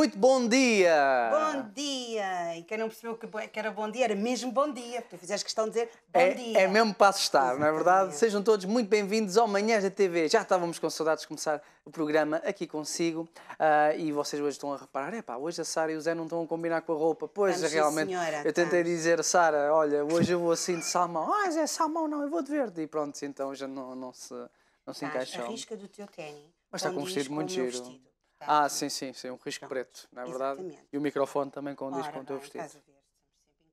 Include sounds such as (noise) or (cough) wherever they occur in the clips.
Muito bom dia! Bom dia! E quem não percebeu que era bom dia, era mesmo bom dia. Tu fizeste questão de dizer bom é, dia. É mesmo para assustar, não é verdade? Sejam todos muito bem-vindos ao Manhãs da TV. Já estávamos com saudades de começar o programa aqui consigo uh, e vocês hoje estão a reparar, é pá, hoje a Sara e o Zé não estão a combinar com a roupa. Pois, Vamos realmente, senhora, eu tentei tá. dizer, Sara, olha, hoje eu vou assim de salmão. Ah, Zé, salmão não, eu vou de verde. E pronto, então já não, não se, não se encaixou. A risca do teu ténis. Mas está com um vestido muito giro. Vestido. Ah, sim, sim, sim, um risco Pronto. preto, não é verdade? Exatamente. E o microfone também o Ora, com o teu vestido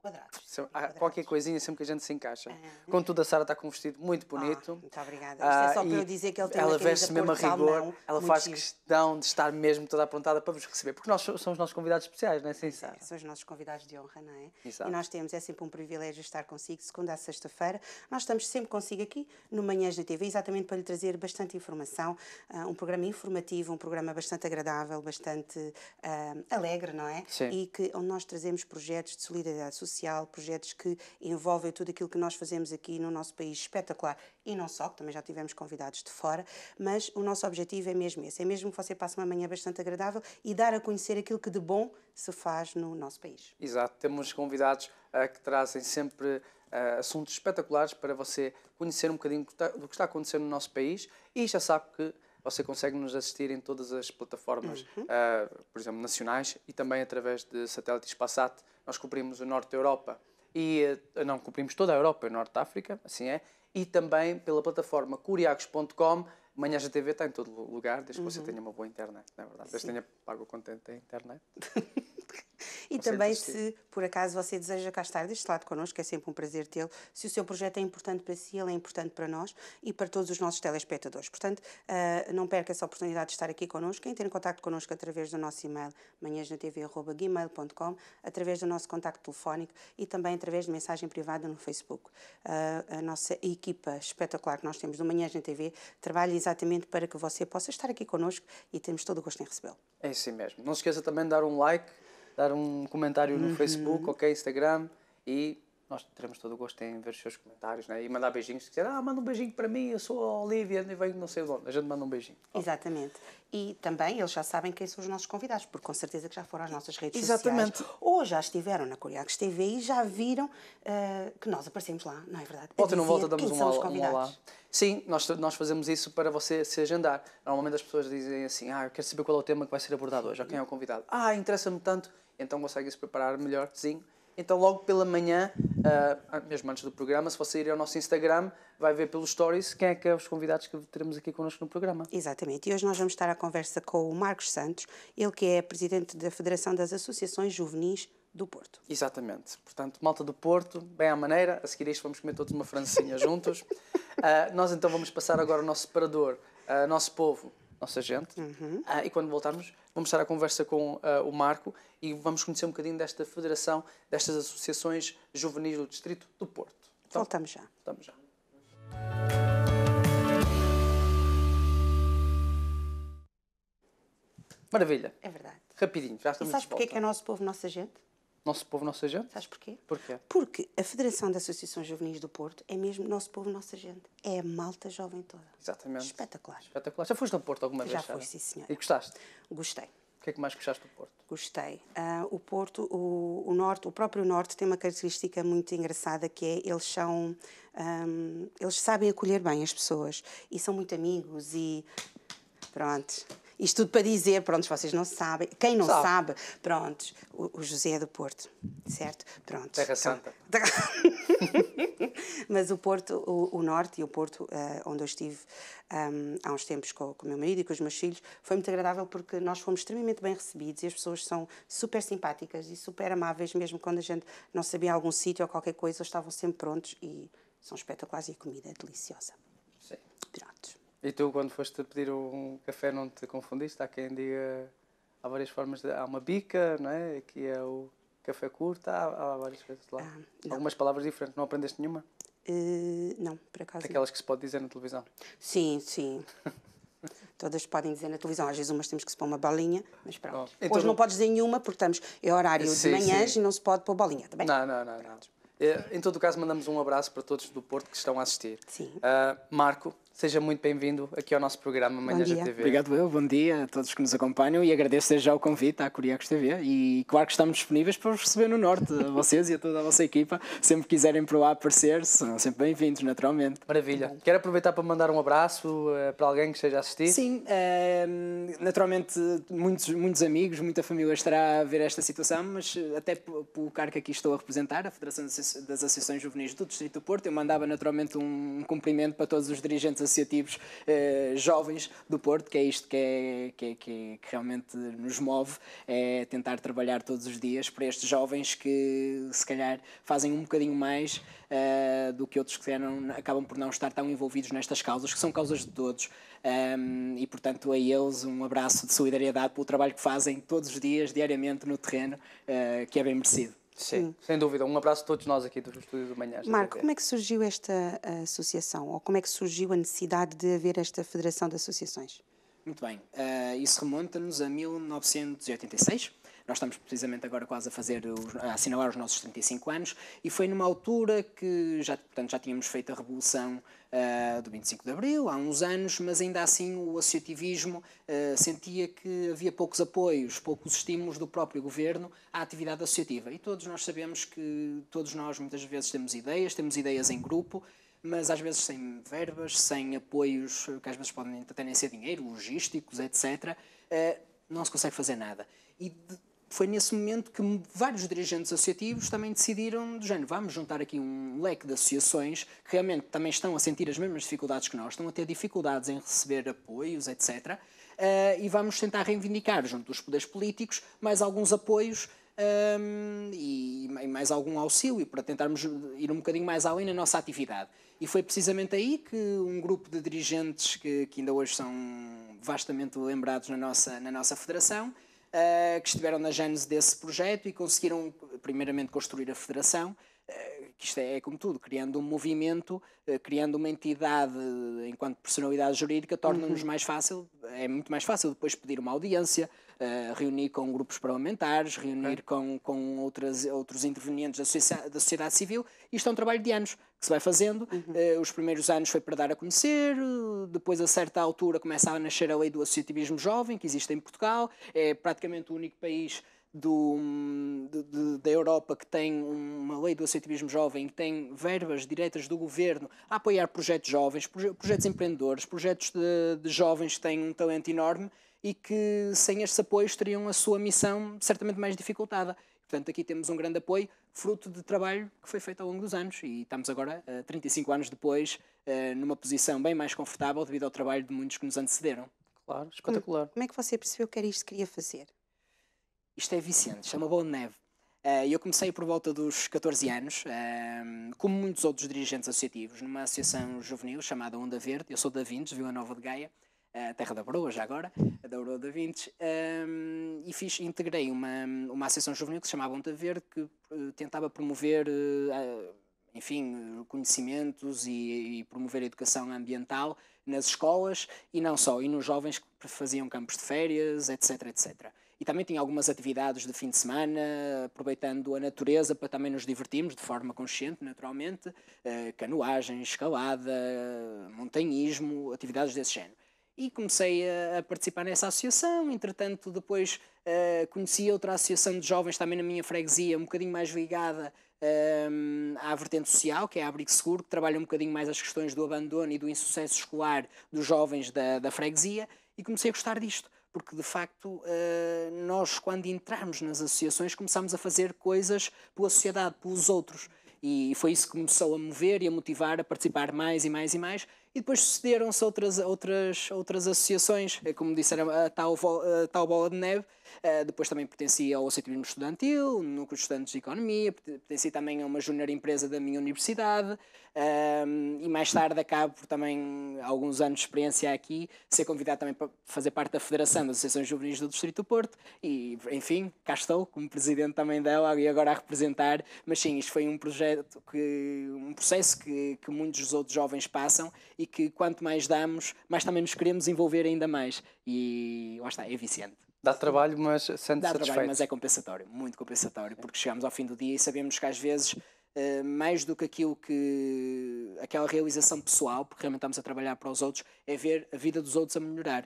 quadrados. Sempre qualquer coisinha sempre que a gente se encaixa. Ah. Contudo, a Sara está com um vestido muito ah, bonito. muito obrigada. Isto é ah, só para eu dizer que ele tem Ela veste mesmo a rigor, ela faz giro. questão de estar mesmo toda aprontada para vos receber, porque nós somos os nossos convidados especiais, não é assim, Sara? São os nossos convidados de honra, não é? Exato. E nós temos, é sempre um privilégio estar consigo, segunda a sexta-feira. Nós estamos sempre consigo aqui no Manhãs da TV, exatamente para lhe trazer bastante informação, um programa informativo, um programa bastante agradável, bastante alegre, não é? Sim. E que, onde nós trazemos projetos de solidariedade social social, projetos que envolvem tudo aquilo que nós fazemos aqui no nosso país, espetacular, e não só, que também já tivemos convidados de fora, mas o nosso objetivo é mesmo esse, é mesmo que você passe uma manhã bastante agradável e dar a conhecer aquilo que de bom se faz no nosso país. Exato, temos convidados uh, que trazem sempre Uh, assuntos espetaculares para você conhecer um bocadinho do que tá, está a acontecer no nosso país e já sabe que você consegue nos assistir em todas as plataformas, uhum. uh, por exemplo, nacionais e também através de satélite Spassat. Nós cobrimos o norte da Europa e uh, não cobrimos toda a Europa e o norte da África, assim é, e também pela plataforma curiacos.com. Manhãs da TV está em todo lugar, desde que uhum. você tenha uma boa internet, não é verdade? Desde que tenha pago o contente da internet. (laughs) E também se, por acaso, você deseja cá estar deste lado connosco, é sempre um prazer tê-lo. Se o seu projeto é importante para si, ele é importante para nós e para todos os nossos telespectadores. Portanto, uh, não perca essa oportunidade de estar aqui connosco. Quem tem contato connosco através do nosso e-mail, manhãsnatv.gmail.com, através do nosso contacto telefónico e também através de mensagem privada no Facebook. Uh, a nossa equipa espetacular que nós temos do Manhãs na TV trabalha exatamente para que você possa estar aqui connosco e temos todo o gosto em recebê-lo. É isso mesmo. Não se esqueça também de dar um like dar um comentário no uhum. Facebook, ok, Instagram e nós teremos todo o gosto em ver os seus comentários né? e mandar beijinhos. Se quiser, ah, manda um beijinho para mim, eu sou a Olivia e venho não sei de onde. A gente manda um beijinho. Exatamente. E também eles já sabem quem são os nossos convidados, porque com certeza que já foram às nossas redes Exatamente. sociais. Ou já estiveram na Curiacos TV e já viram uh, que nós aparecemos lá, não é verdade? Ontem não volta, damos um, al, um olá. Sim, nós, nós fazemos isso para você se agendar. Normalmente as pessoas dizem assim, ah, eu quero saber qual é o tema que vai ser abordado hoje, ou quem é o convidado. Ah, interessa-me tanto, então consegue se preparar melhorzinho. Então, logo pela manhã, uh, mesmo antes do programa, se você ir ao nosso Instagram, vai ver pelos stories quem é que é os convidados que teremos aqui connosco no programa. Exatamente. E hoje nós vamos estar à conversa com o Marcos Santos, ele que é presidente da Federação das Associações Juvenis do Porto. Exatamente. Portanto, malta do Porto, bem à maneira. A seguir a isto vamos comer todos uma francesinha juntos. Uh, nós então vamos passar agora o nosso separador, uh, nosso povo, nossa gente. Uhum. Ah, e quando voltarmos, vamos estar à conversa com uh, o Marco e vamos conhecer um bocadinho desta federação, destas associações juvenis do Distrito do Porto. Então, voltamos já. Voltamos já. Maravilha. É verdade. Rapidinho, já estamos e sabes de volta. porque é que é nosso povo, nossa gente? Nosso povo, nossa gente? Sabes porquê? Porquê? Porque a Federação de Associações Juvenis do Porto é mesmo nosso povo, nossa gente. É a malta jovem toda. Exatamente. Espetacular. Espetacular. Já foste ao Porto alguma vez? Já fui, sim, senhora. E gostaste? Gostei. O que é que mais gostaste do Porto? Gostei. Uh, o Porto, o, o, Norte, o próprio Norte tem uma característica muito engraçada que é eles são, um, eles sabem acolher bem as pessoas e são muito amigos e pronto. Isto tudo para dizer, pronto, vocês não sabem, quem não sabe, sabe pronto, o, o, José é do Porto, certo? Pronto. Terra Santa. Então, (laughs) mas o Porto, o, o, Norte e o Porto, uh, onde eu estive um, ehm, há uns tempos com, com o meu marido e com os meus filhos, foi muito agradável porque nós fomos extremamente bem recebidos e as pessoas são super simpáticas e super amáveis, mesmo quando a gente não sabia algum sítio ou qualquer coisa, estavam sempre prontos e são espetaculares e a comida é deliciosa. Sim. Prontos. E tu, quando foste pedir um café, não te confundiste? Há quem diga. Há várias formas. De, há uma bica, não é? Aqui é o café curto, há, há várias coisas lá. Ah, Algumas palavras diferentes, não aprendeste nenhuma? Uh, não, por acaso. Aquelas não. que se pode dizer na televisão? Sim, sim. (laughs) Todas podem dizer na televisão, às vezes umas temos que se pôr uma balinha, mas pronto. Oh, então... Hoje não podes dizer nenhuma porque estamos, é horário sim, de manhãs sim. e não se pode pôr bolinha, também. Tá não, não, não. Pronto. não. Eh, em todo o caso, mandamos um abraço para todos do Porto que estão a assistir. Sim. Uh, Marco, seja muito bem-vindo aqui ao nosso programa Manhã da TV. Obrigado, eu. Bom dia a todos que nos acompanham e agradeço desde já o convite à Curiacos TV. E claro que estamos disponíveis para vos receber no Norte, a vocês e a toda a vossa equipa. Sempre que quiserem para lá aparecer, são sempre bem-vindos, naturalmente. Maravilha. Bom. Quero aproveitar para mandar um abraço uh, para alguém que esteja a assistir. Sim, uh, naturalmente, muitos, muitos amigos, muita família estará a ver esta situação, mas até pelo cargo que aqui estou a representar, a Federação de das associações juvenis do Distrito do Porto. Eu mandava naturalmente um cumprimento para todos os dirigentes associativos eh, jovens do Porto, que é isto é, que, é, que, é, que, realmente nos move, é tentar trabalhar todos os dias para estes jovens que se calhar fazem um bocadinho mais eh, do que outros que não, acabam por não estar tão envolvidos nestas causas, que são causas de todos. Um, e portanto a eles um abraço de solidariedade pelo trabalho que fazem todos os dias, diariamente no terreno, eh, que é bem merecido. Sim, hum. sem dúvida. Um abraço a todos nós aqui do Estúdio do Manhã. Marco, como é que surgiu esta eh, associação? Ou como é que surgiu a necessidade de haver esta Federação de Associações? Muito bem. Uh, isso remonta-nos a 1986, nós estamos precisamente agora quase a fazer, os, a assinalar os nossos 35 anos e foi numa altura que já, portanto, já tínhamos feito a revolução uh, do 25 de Abril, há uns anos, mas ainda assim o associativismo uh, sentia que havia poucos apoios, poucos estímulos do próprio governo à atividade associativa. E todos nós sabemos que todos nós muitas vezes temos ideias, temos ideias em grupo, mas às vezes sem verbas, sem apoios, que às vezes podem até nem ser dinheiro, logísticos, etc., eh, não se consegue fazer nada. E foi nesse momento que vários dirigentes associativos também decidiram, do género, vamos juntar aqui um leque de associações que realmente também estão a sentir as mesmas dificuldades que nós, estão a ter dificuldades em receber apoios, etc. Uh, eh, e vamos tentar reivindicar, junto dos poderes políticos, mais alguns apoios um, ehm, e, e, mais algum auxílio para tentarmos ir um bocadinho mais além na nossa atividade. E foi precisamente aí que um grupo de dirigentes que, que ainda hoje são vastamente lembrados na nossa, na nossa federação eh, que estiveram na gênese desse projeto e conseguiram, primeiramente, construir a federação, eh, que isto é, é como tudo, criando um movimento, eh, criando uma entidade enquanto personalidade jurídica, torna-nos uhum. mais fácil, é muito mais fácil depois pedir uma audiência, eh, reunir com grupos parlamentares, reunir com, com outras, outros intervenientes da, da sociedade civil. Isto é um trabalho de anos que se vai fazendo. Uhum. Uh, os primeiros anos foi para dar a conhecer, depois, a certa altura, começa a nascer a lei do associativismo jovem, que existe em Portugal. É praticamente o único país. Do, de, da Europa que tem uma lei do associativismo jovem, que tem verbas diretas do governo a apoiar projetos jovens, projetos empreendedores, projetos de, de jovens que têm um talento enorme e que sem estes apoios teriam a sua missão certamente mais dificultada. Portanto, aqui temos um grande apoio, fruto de trabalho que foi feito ao longo dos anos e estamos agora, 35 eh, anos depois, eh, numa posição bem mais confortável devido ao trabalho de muitos que nos antecederam. Claro, espetacular. Como, como é que você percebeu que era isto que queria fazer? Isto é Vicente chama bola de neve. Eh, eu comecei por volta dos 14 anos, ehm, como muitos outros dirigentes associativos, numa associação juvenil chamada Onda Verde. Eu sou da Vintes, Vila Nova de Gaia a Terra da Broa, já agora, a da Broa da Vintes, um, e fiz, integrei uma, uma associação juvenil que se chamava Onda Verde, que uh, tentava promover, uh, enfim, conhecimentos e, e, promover a educação ambiental nas escolas e não só, e nos jovens que faziam campos de férias, etc, etc. E também tinha algumas atividades de fim de semana, aproveitando a natureza para também nos divertirmos de forma consciente, naturalmente, eh, canoagem, escalada, montanhismo, atividades desse género e comecei a, a participar nessa associação. Entretanto, depois uh, conheci outra associação de jovens também na minha freguesia, um bocadinho mais ligada ehm, à vertente social, que é a Abrigo Seguro, que trabalha um bocadinho mais as questões do abandono e do insucesso escolar dos jovens da, da freguesia, e comecei a gostar disto porque de facto eh, nós, quando entramos nas associações, começamos a fazer coisas pela sociedade, pelos outros. E foi isso que começou a mover e a motivar a participar mais e mais e mais. E depois sucederam-se outras, outras, outras associações, é como disseram a tal, a tal bola de neve, eh, depois também pertencia ao Associativismo Estudantil, Núcleo de Estudantes de Economia, pertencia também a uma júnior empresa da minha universidade ehm, e mais tarde acabo por também, alguns anos de experiência aqui, ser convidado também para fazer parte da Federação das Associações Juvenis do Distrito do Porto e, enfim, cá estou como presidente também dela e agora a representar, mas sim, isto foi um projeto, que, um processo que, que muitos dos outros jovens passam e que quanto mais damos, mais também nos queremos envolver ainda mais e lá está, é viciante. Dá trabalho, mas sente Dá satisfeito. trabalho, mas é compensatório, muito compensatório, porque chegamos ao fim do dia e sabemos que às vezes, eh, mais do que aquilo que. aquela realização pessoal, porque realmente estamos a trabalhar para os outros, é ver a vida dos outros a melhorar.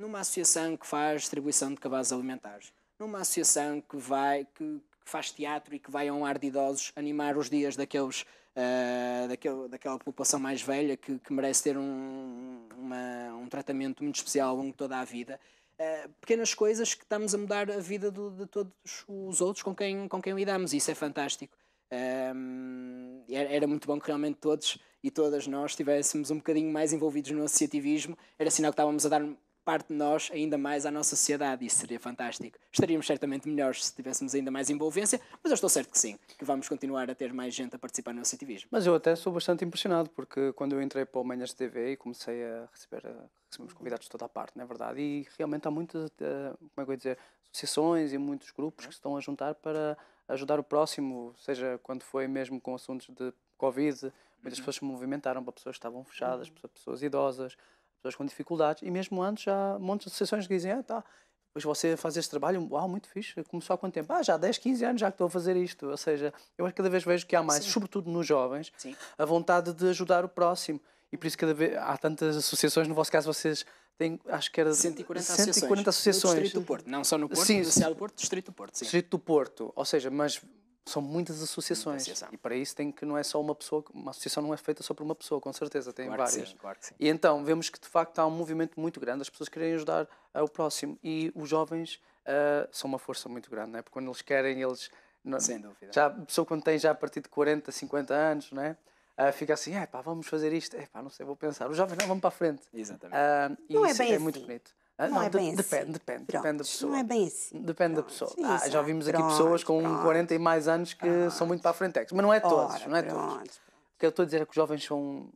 Numa associação que faz distribuição de cavalos alimentares, numa associação que vai. que, que faz teatro e que vai a um ar de idosos animar os dias daqueles Uh, daquele, daquela população mais velha que, que merece ter um, uma, um tratamento muito especial ao longo de toda a vida. Eh, pequenas coisas que estamos a mudar a vida do, de todos os outros com quem, com quem lidamos, e isso é fantástico. Um, ehm, era, muito bom que realmente todos e todas nós estivéssemos um bocadinho mais envolvidos no associativismo, era sinal que estávamos a dar parte de nós ainda mais à nossa sociedade. Isso seria fantástico. Estaríamos certamente melhores se tivéssemos ainda mais envolvência, mas eu estou certo que sim, que vamos continuar a ter mais gente a participar no ativismo. Mas eu até sou bastante impressionado, porque quando eu entrei para o Manhas TV e comecei a receber, recebemos convidados de toda a parte, não é verdade? E realmente há muitas, eh, como é que eu dizer, associações e muitos grupos que se estão a juntar para ajudar o próximo, seja quando foi mesmo com assuntos de Covid, muitas uhum. pessoas se movimentaram para pessoas que estavam fechadas, uhum. para pessoas idosas, pessoas com dificuldades, e mesmo antes há um de associações que dizem, ah, tá, depois você faz este trabalho, uau, muito fixe, começou há quanto tempo? Ah, já há 10, 15 anos já que estou a fazer isto. Ou seja, eu cada vez vejo que há mais, Sim. sobretudo nos jovens, Sim. a vontade de ajudar o próximo. E por isso cada vez há tantas associações, no vosso caso vocês têm, acho que era 140, 140 associações. associações. No Distrito do Porto, não só no Porto, sim, no Porto, Distrito do Porto. Sim. Distrito do Porto, ou seja, mas são muitas associações. E para isso tem que não é só uma pessoa, uma associação não é feita só por uma pessoa, com certeza, tem claro várias. Sim, claro sim. E então vemos que de facto há um movimento muito grande, as pessoas querem ajudar ao próximo e os jovens uh, são uma força muito grande, não é? Porque quando eles querem, eles. Não, Sem dúvida. Já, a pessoa quando tem já a partir de 40, 50 anos, né Uh, fica assim, é pá, vamos fazer isto, é pá, não sei, vou pensar. Os jovens não, vamos para a frente. Exatamente. Uh, não é bem é assim. muito bonito. Ah, não, não, é bem de, assim. Depende, depende, Pronto, depende da pessoa. Não é bem assim. Depende Pronto, da pessoa. Sim, ah, é já vimos Pronto, aqui pessoas com 40 e mais anos que são muito para a frentex. É mas não é todos, Ora, não é todos. O que eu estou a dizer é que os jovens são,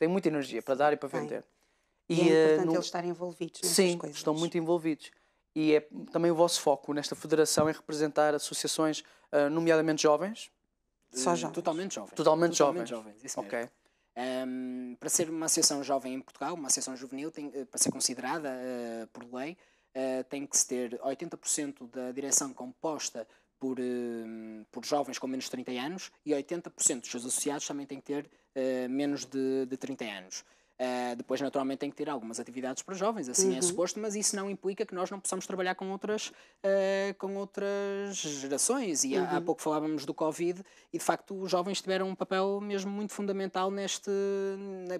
têm muita energia para dar e para vender. E, é e, é importante no... eles estarem envolvidos nessas Sim, coisas. estão muito envolvidos. E é também o vosso foco nesta federação em representar associações, eh, nomeadamente jovens. Só hum, jovens. Totalmente jovens. Totalmente, Totalmente jovens. jovens. Isso mesmo. ok. Um, para ser uma associação jovem em Portugal, uma associação juvenil, tem, eh, para ser considerada uh, por lei, uh, tem que se ter 80% da direção composta por, uh, por jovens com menos de 30 anos e 80% dos seus associados também têm que ter menos de, de 30 anos. Uh, depois, naturalmente, tem que ter algumas atividades para jovens, assim é uhum. é suposto, mas isso não implica que nós não possamos trabalhar com outras, uh, com outras gerações. E uhum. há, há, uhum. pouco falávamos do Covid, e de facto os jovens tiveram um papel mesmo muito fundamental neste,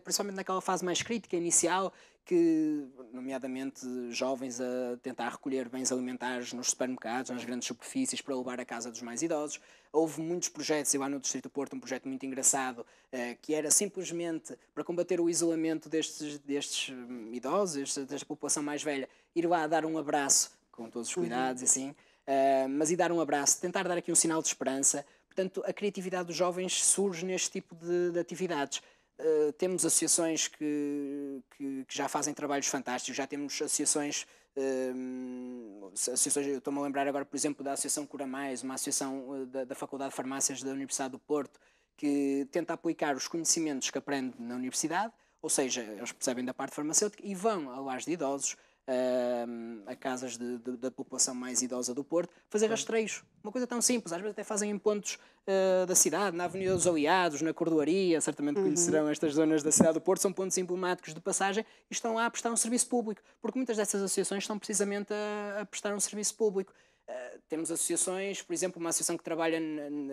principalmente naquela fase mais crítica, inicial, que, nomeadamente, jovens a tentar recolher bens alimentares nos supermercados, nas grandes superfícies, para levar à casa dos mais idosos. Houve muitos projetos, e lá no Distrito Porto, um projeto muito engraçado, eh, que era simplesmente para combater o isolamento destes, destes hum, idosos, desta população mais velha, ir lá dar um abraço, com todos os uhum. cuidados e uhum. assim, eh, mas e dar um abraço, tentar dar aqui um sinal de esperança. Portanto, a criatividade dos jovens surge neste tipo de, de atividades. Eh, temos associações que, que, que, já fazem trabalhos fantásticos, já temos associações, uh, associações eu estou-me a lembrar agora, por exemplo, da Associação Cura Mais, uma associação eh, da, da, Faculdade de Farmácias da Universidade do Porto, que tenta aplicar os conhecimentos que aprende na universidade, ou seja, eles percebem da parte farmacêutica e vão a lares de idosos, Ehm, a casas de, de, da população mais idosa do Porto, fazer rastreios. Uma coisa tão simples, às vezes até fazem em pontos uh, da cidade, na Avenida dos Aliados, na Cordoaria, certamente uhum. conhecerão estas zonas da cidade do Porto, são pontos emblemáticos de passagem e estão lá a prestar um serviço público, porque muitas dessas associações estão precisamente a, a prestar um serviço público. Uh, temos associações, por exemplo, uma associação que trabalha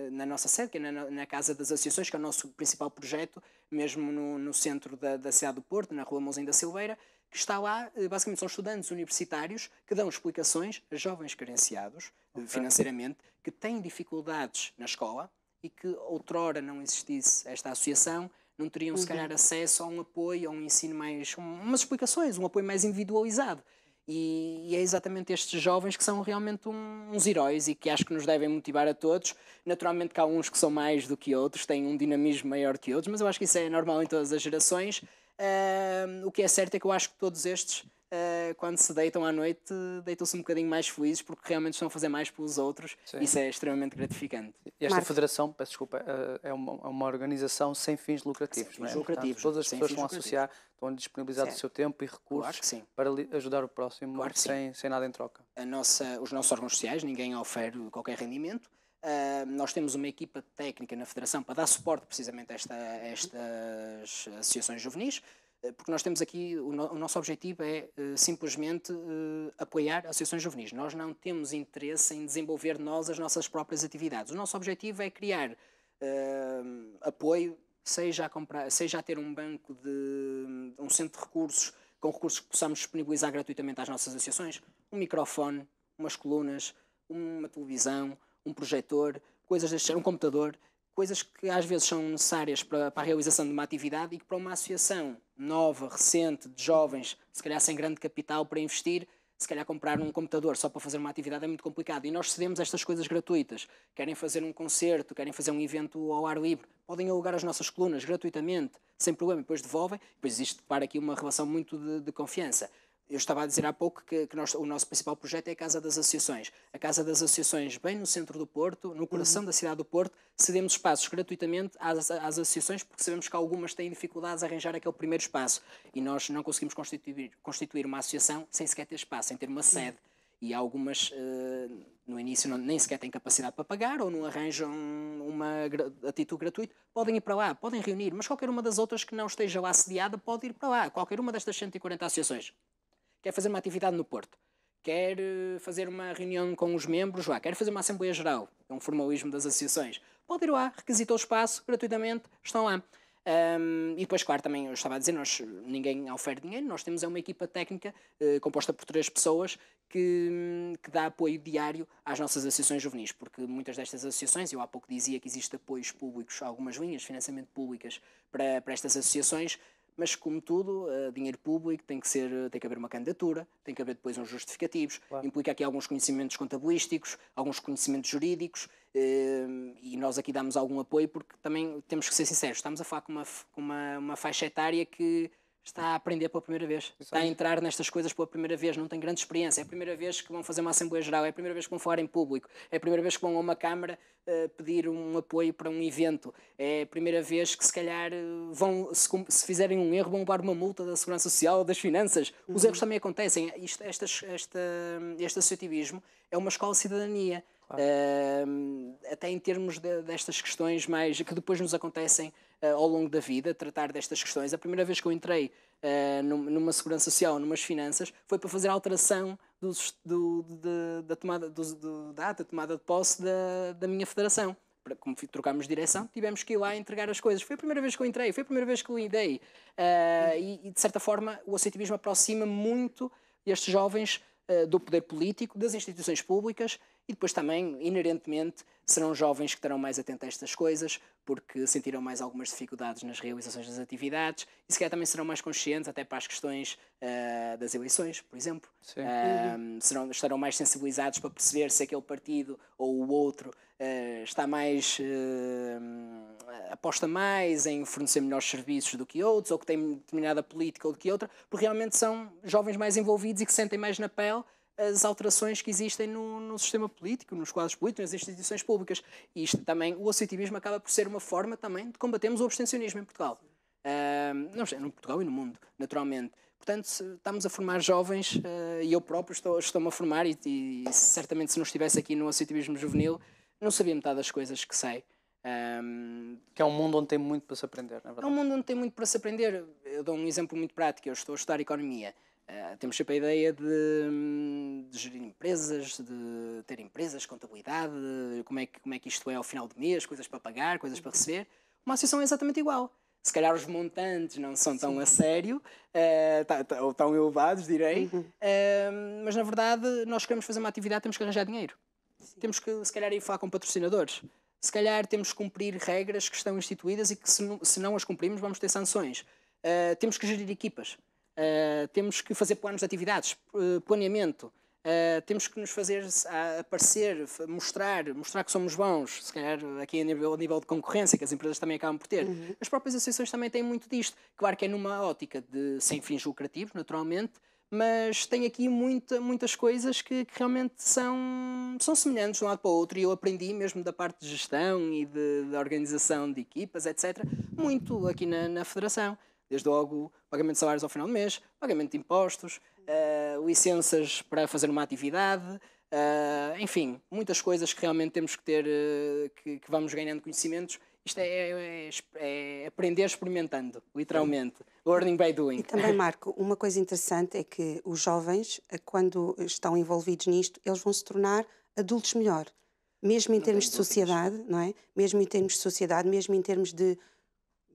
na, nossa sede, que é na, na, Casa das Associações, que é o nosso principal projeto, mesmo no, no centro da, da cidade do Porto, na Rua Mãozinho da Silveira, que está lá, eh, basicamente são estudantes universitários que dão explicações a jovens carenciados eh, okay. financeiramente, que têm dificuldades na escola e que outrora não existisse esta associação, não teriam uhum. se calhar acesso a um apoio, a um ensino mais, umas explicações, um apoio mais individualizado. E, e, é exatamente estes jovens que são realmente um, uns heróis e que acho que nos devem motivar a todos. Naturalmente que há uns que são mais do que outros, têm um dinamismo maior que outros, mas eu acho que isso é normal em todas as gerações Uh, o que é certo é que eu acho que todos estes, uh, quando se deitam à noite, deitam-se um bocadinho mais felizes porque realmente estão a fazer mais pelos outros. Sim. Isso é extremamente gratificante. E esta Marcos. federação, peço desculpa, ah, é uma, é uma, organização sem fins lucrativos. Sem é? fins é? lucrativos. Portanto, todas as sem pessoas vão associar, estão disponibilizados o seu tempo e recursos claro para ajudar o próximo claro sem, sem nada em troca. A nossa, os nossos órgãos sociais, ninguém oferece qualquer rendimento nós temos uma equipa técnica na Federação para dar suporte precisamente a, esta, a estas associações juvenis, eh, porque nós temos aqui, o, no, o nosso objetivo é eh, simplesmente uh, apoiar associações juvenis. Nós não temos interesse em desenvolver nós as nossas próprias atividades. O nosso objetivo é criar apoio, seja a, comprar, seja a ter um banco de um centro de recursos com recursos que possamos disponibilizar gratuitamente às nossas associações, um microfone, umas colunas, uma televisão, um projetor, coisas deste um computador, coisas que às vezes são necessárias para, para, a realização de uma atividade e que para uma associação nova, recente, de jovens, se calhar sem grande capital para investir, se calhar comprar um computador só para fazer uma atividade é muito complicado. E nós cedemos estas coisas gratuitas. Querem fazer um concerto, querem fazer um evento ao ar livre, podem alugar as nossas colunas gratuitamente, sem problema, depois devolvem, depois existe para aqui uma relação muito de, de confiança. Eu estava a dizer há pouco que, que nós, o nosso principal projeto é a Casa das Associações. A Casa das Associações, bem no centro do Porto, no coração uhum. da cidade do Porto, cedemos espaços gratuitamente às, às associações, porque sabemos que algumas têm dificuldades a arranjar aquele primeiro espaço. E nós não conseguimos constituir, constituir uma associação sem sequer ter espaço, sem ter uma sede. Uhum e algumas uh, no início não, nem sequer têm capacidade para pagar ou não arranjam uma atitude gratuita, podem ir para lá, podem reunir, mas qualquer uma das outras que não esteja lá sediada pode ir para lá, qualquer uma destas 140 associações quer fazer uma atividade no Porto, quer eh, fazer uma reunião com os membros lá, quer fazer uma Assembleia Geral, é um formalismo das associações, pode ir lá, requisitou o espaço gratuitamente, estão lá. Um, e depois, claro, também eu estava a dizer, nós, ninguém oferece dinheiro, nós temos é uma equipa técnica eh, composta por três pessoas que, que dá apoio diário às nossas associações juvenis, porque muitas destas associações, eu há pouco dizia que existe apoios públicos, algumas linhas de financiamento públicas para, para estas associações, mas como tudo, uh, dinheiro público tem que ser, eh, tem que haver uma candidatura, tem que haver depois uns justificativos, claro. implica aqui alguns conhecimentos contabilísticos, alguns conhecimentos jurídicos, uh, e nós aqui damos algum apoio porque também temos que ser sinceros, estamos a falar com uma, com uma, uma faixa etária que está a aprender pela primeira vez, está a entrar nestas coisas pela primeira vez, não tem grande experiência, é a primeira vez que vão fazer uma Assembleia Geral, é a primeira vez que vão falar em público, é a primeira vez que vão a uma Câmara uh, pedir um apoio para um evento, é a primeira vez que se calhar eh, vão, se, se fizerem um erro, vão levar uma multa da Segurança Social ou das Finanças. Uhum. Os erros também acontecem. Isto, esta, este este associativismo é uma escola de cidadania, claro. uh, até em termos de, destas questões mais que depois nos acontecem eh, ao longo da vida, tratar destas questões. A primeira vez que eu entrei eh, numa segurança social, numas finanças, foi para fazer a alteração do, da tomada, do, da ata, tomada de posse da, da minha federação como trocámos de direção, tivemos que ir lá entregar as coisas. Foi a primeira vez que eu entrei, foi a primeira vez que eu lidei. Uh, e, e, de certa forma, o associativismo aproxima muito estes jovens uh, do poder político, das instituições públicas e depois também, inerentemente, serão jovens que estarão mais atentos a estas coisas, porque sentirão mais algumas dificuldades nas realizações das atividades e se calhar também serão mais conscientes até para as questões uh, das eleições, por exemplo. Uh, serão, estarão mais sensibilizados para perceber se aquele partido ou o outro uh, está mais. aposta mais em fornecer melhores serviços do que outros, ou que tem determinada política ou do que outra, porque realmente são jovens mais envolvidos e que sentem mais na pele as alterações que existem no, no, sistema político, nos quadros políticos, nas instituições públicas. E isto também, o associativismo acaba por ser uma forma também de combatermos o abstencionismo em Portugal. Uh, não sei, no Portugal e no mundo, naturalmente. Portanto, estamos a formar jovens, uh, e eu próprio estou, estou-me a formar, e, e, certamente se não estivesse aqui no associativismo juvenil, não sabia metade das coisas que sei. Um, que é um mundo onde tem muito para se aprender, é verdade. É um mundo onde tem muito para se aprender. Eu dou um exemplo muito prático. Eu estou a estudar economia. Eh, temos sempre a ideia de, hum, de, gerir empresas, de ter empresas, contabilidade, como é, que, como é que isto é ao final do mês, coisas para pagar, coisas para receber. Uma associação é exatamente igual. Se calhar os montantes não são tão Sim. a sério, uh, tá, tá, ou tão elevados, direi, uh, mas na verdade nós queremos fazer uma atividade, temos que arranjar dinheiro. Sim. Temos que, se calhar, ir falar com patrocinadores. Se calhar temos que cumprir regras que estão instituídas e que, se não, se não as cumprimos, vamos ter sanções. temos que gerir equipas Uh, temos que fazer planos de atividades, eh, planeamento, Uh, temos que nos fazer aparecer, mostrar, mostrar que somos bons, se calhar aqui a nível, a nível de concorrência, que as empresas também acabam por ter. Uhum. As próprias associações também têm muito disto. Claro que é numa ótica de sem fins lucrativos, naturalmente, mas tem aqui muita, muitas coisas que, que, realmente são, são semelhantes de um lado para o outro e eu aprendi mesmo da parte de gestão e de, organização de equipas, etc., muito aqui na, na Federação. Desde logo, pagamento de salários ao final do mês, pagamento de impostos, uh, licenças para fazer uma atividade, uh, enfim, muitas coisas que realmente temos que ter, uh, que, que, vamos ganhando conhecimentos. Isto é, é, é, é, aprender experimentando, literalmente. Learning by doing. E também, Marco, uma coisa interessante é que os jovens, quando estão envolvidos nisto, eles vão se tornar adultos melhor mesmo em não termos de sociedade, não é? Mesmo em termos de sociedade, mesmo em termos de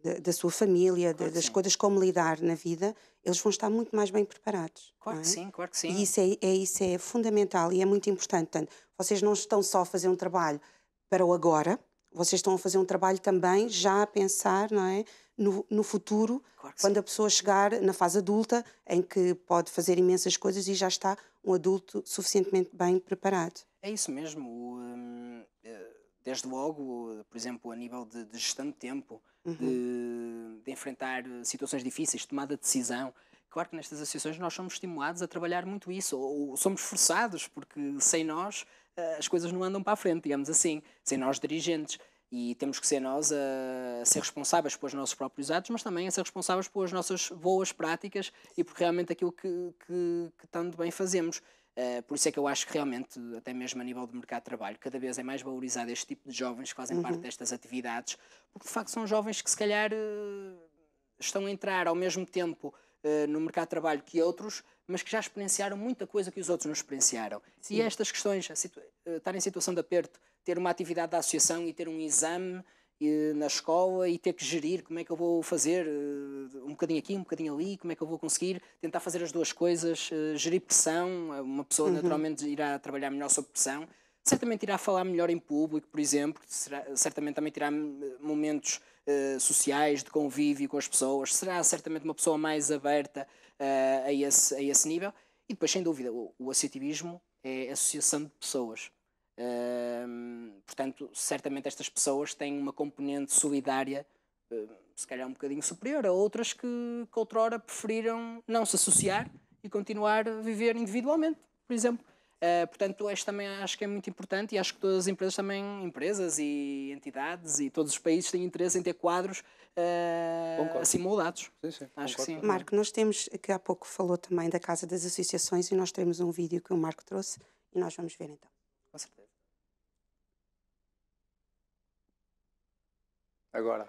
da, da sua família, claro das sim. coisas como lidar na vida, eles vão estar muito mais bem preparados. Claro é? que sim, claro que sim. E isso é, é, isso é fundamental e é muito importante. Portanto, vocês não estão só a fazer um trabalho para o agora, vocês estão a fazer um trabalho também já a pensar não é, no, no futuro, claro quando sim. a pessoa chegar na fase adulta, em que pode fazer imensas coisas e já está um adulto suficientemente bem preparado. É isso mesmo. Hum, eh, desde logo, por exemplo, a nível de, de gestão de tempo, de, uhum. de, enfrentar eh, situações difíceis, tomada de decisão. Claro que nestas associações nós somos estimulados a trabalhar muito isso, ou, ou somos forçados, porque sem nós eh, as coisas não andam para a frente, digamos assim, sem nós dirigentes. E temos que ser nós a ser responsáveis pelos nossos próprios atos, mas também a ser responsáveis pelas nossas boas práticas e por realmente aquilo que, que, que tanto bem fazemos. Eh, por isso é que eu acho que realmente, até mesmo a nível do mercado de trabalho, cada vez é mais valorizado este tipo de jovens que fazem uhum. parte destas atividades, porque de facto são jovens que se calhar eh, estão a entrar ao mesmo tempo eh, no mercado de trabalho que outros, mas que já experienciaram muita coisa que os outros não experienciaram. Sim. E estas questões, estar em situação de aperto, ter uma atividade da associação e ter um exame na escola e ter que gerir como é que eu vou fazer eh, um bocadinho aqui, um bocadinho ali, como é que eu vou conseguir tentar fazer as duas coisas, eh, gerir pressão, eh, uma pessoa uhum. naturalmente irá trabalhar melhor sob pressão, certamente irá falar melhor em público, por exemplo, será, certamente também terá hum, momentos uh, sociais de convívio com as pessoas, será certamente uma pessoa mais aberta uh, a, esse, a esse nível e depois, sem dúvida, o, o associativismo é associação de pessoas portanto, certamente estas pessoas têm uma componente solidária, uh, se calhar um bocadinho superior a outras que, que outrora preferiram não se associar e continuar a viver individualmente, por exemplo. Uh, portanto, este também acho que é muito importante e acho que todas as empresas também, empresas e entidades e todos os países têm interesse em ter quadros uh, ah, moldados Sim, sim, acho que sim. Marco, nós temos, que há pouco falou também da Casa das Associações e nós temos um vídeo que o Marco trouxe e nós vamos ver então. Com certeza. agora.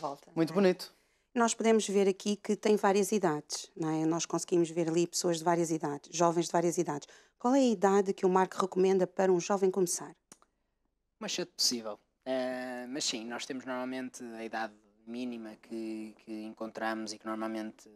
volta. Muito é? bonito. Nós podemos ver aqui que tem várias idades, não é? Nós conseguimos ver ali pessoas de várias idades, jovens de várias idades. Qual é a idade que o Marco recomenda para um jovem começar? O mais cedo possível. Uh, mas sim, nós temos normalmente a idade mínima que, que encontramos e que normalmente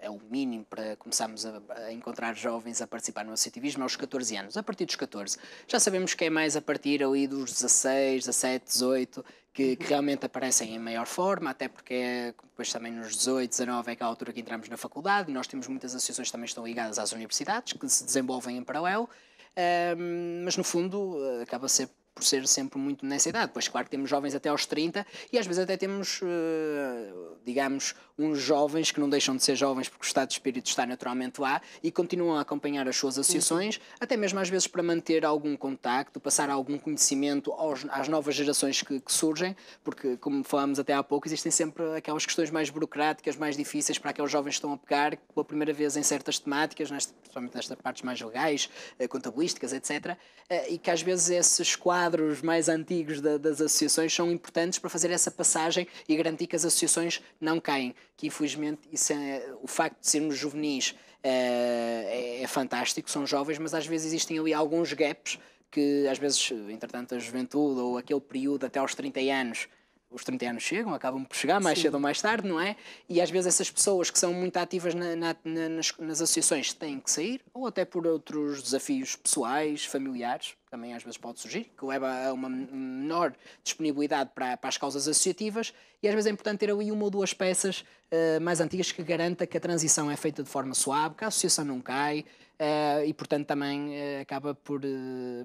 eh, é o mínimo para começarmos a, a, encontrar jovens a participar no associativismo aos é 14 anos. A partir dos 14, já sabemos que é mais a partir ali dos 16, 17, 18, que, que, realmente aparecem em maior forma, até porque é, depois também nos 18, 19 é que é a altura que entramos na faculdade, nós temos muitas associações que também estão ligadas às universidades, que se desenvolvem em paralelo, um, ehm, mas no fundo eh, acaba ser, por ser sempre muito nessa idade. Pois claro que temos jovens até aos 30 e às vezes até temos, eh, digamos, uns jovens que não deixam de ser jovens porque o estado de espírito está naturalmente lá e continuam a acompanhar as suas associações, uhum. até mesmo às vezes para manter algum contacto, passar algum conhecimento aos, às novas gerações que, que, surgem, porque, como falámos até há pouco, existem sempre aquelas questões mais burocráticas, mais difíceis para aqueles jovens que estão a pegar pela primeira vez em certas temáticas, nesta, principalmente nestas partes mais legais, eh, contabilísticas, etc. Eh, e que às vezes esses quadros mais antigos da, das associações são importantes para fazer essa passagem e garantir que as associações não caem que infelizmente isso é, o facto de sermos juvenis eh, é, é, fantástico, são jovens, mas às vezes existem ali alguns gaps que às vezes, entretanto, a juventude ou aquele período até aos 30 anos, os 30 anos chegam, acabam por chegar mais Sim. cedo ou mais tarde, não é? E às vezes essas pessoas que são muito ativas na, na, nas, nas associações têm que sair, ou até por outros desafios pessoais, familiares, também às vezes pode surgir, que leva a uma menor disponibilidade para, para, as causas associativas, e às vezes é importante ter ali uma ou duas peças uh, mais antigas que garanta que a transição é feita de forma suave, que a associação não cai, uh, e portanto também uh, acaba por,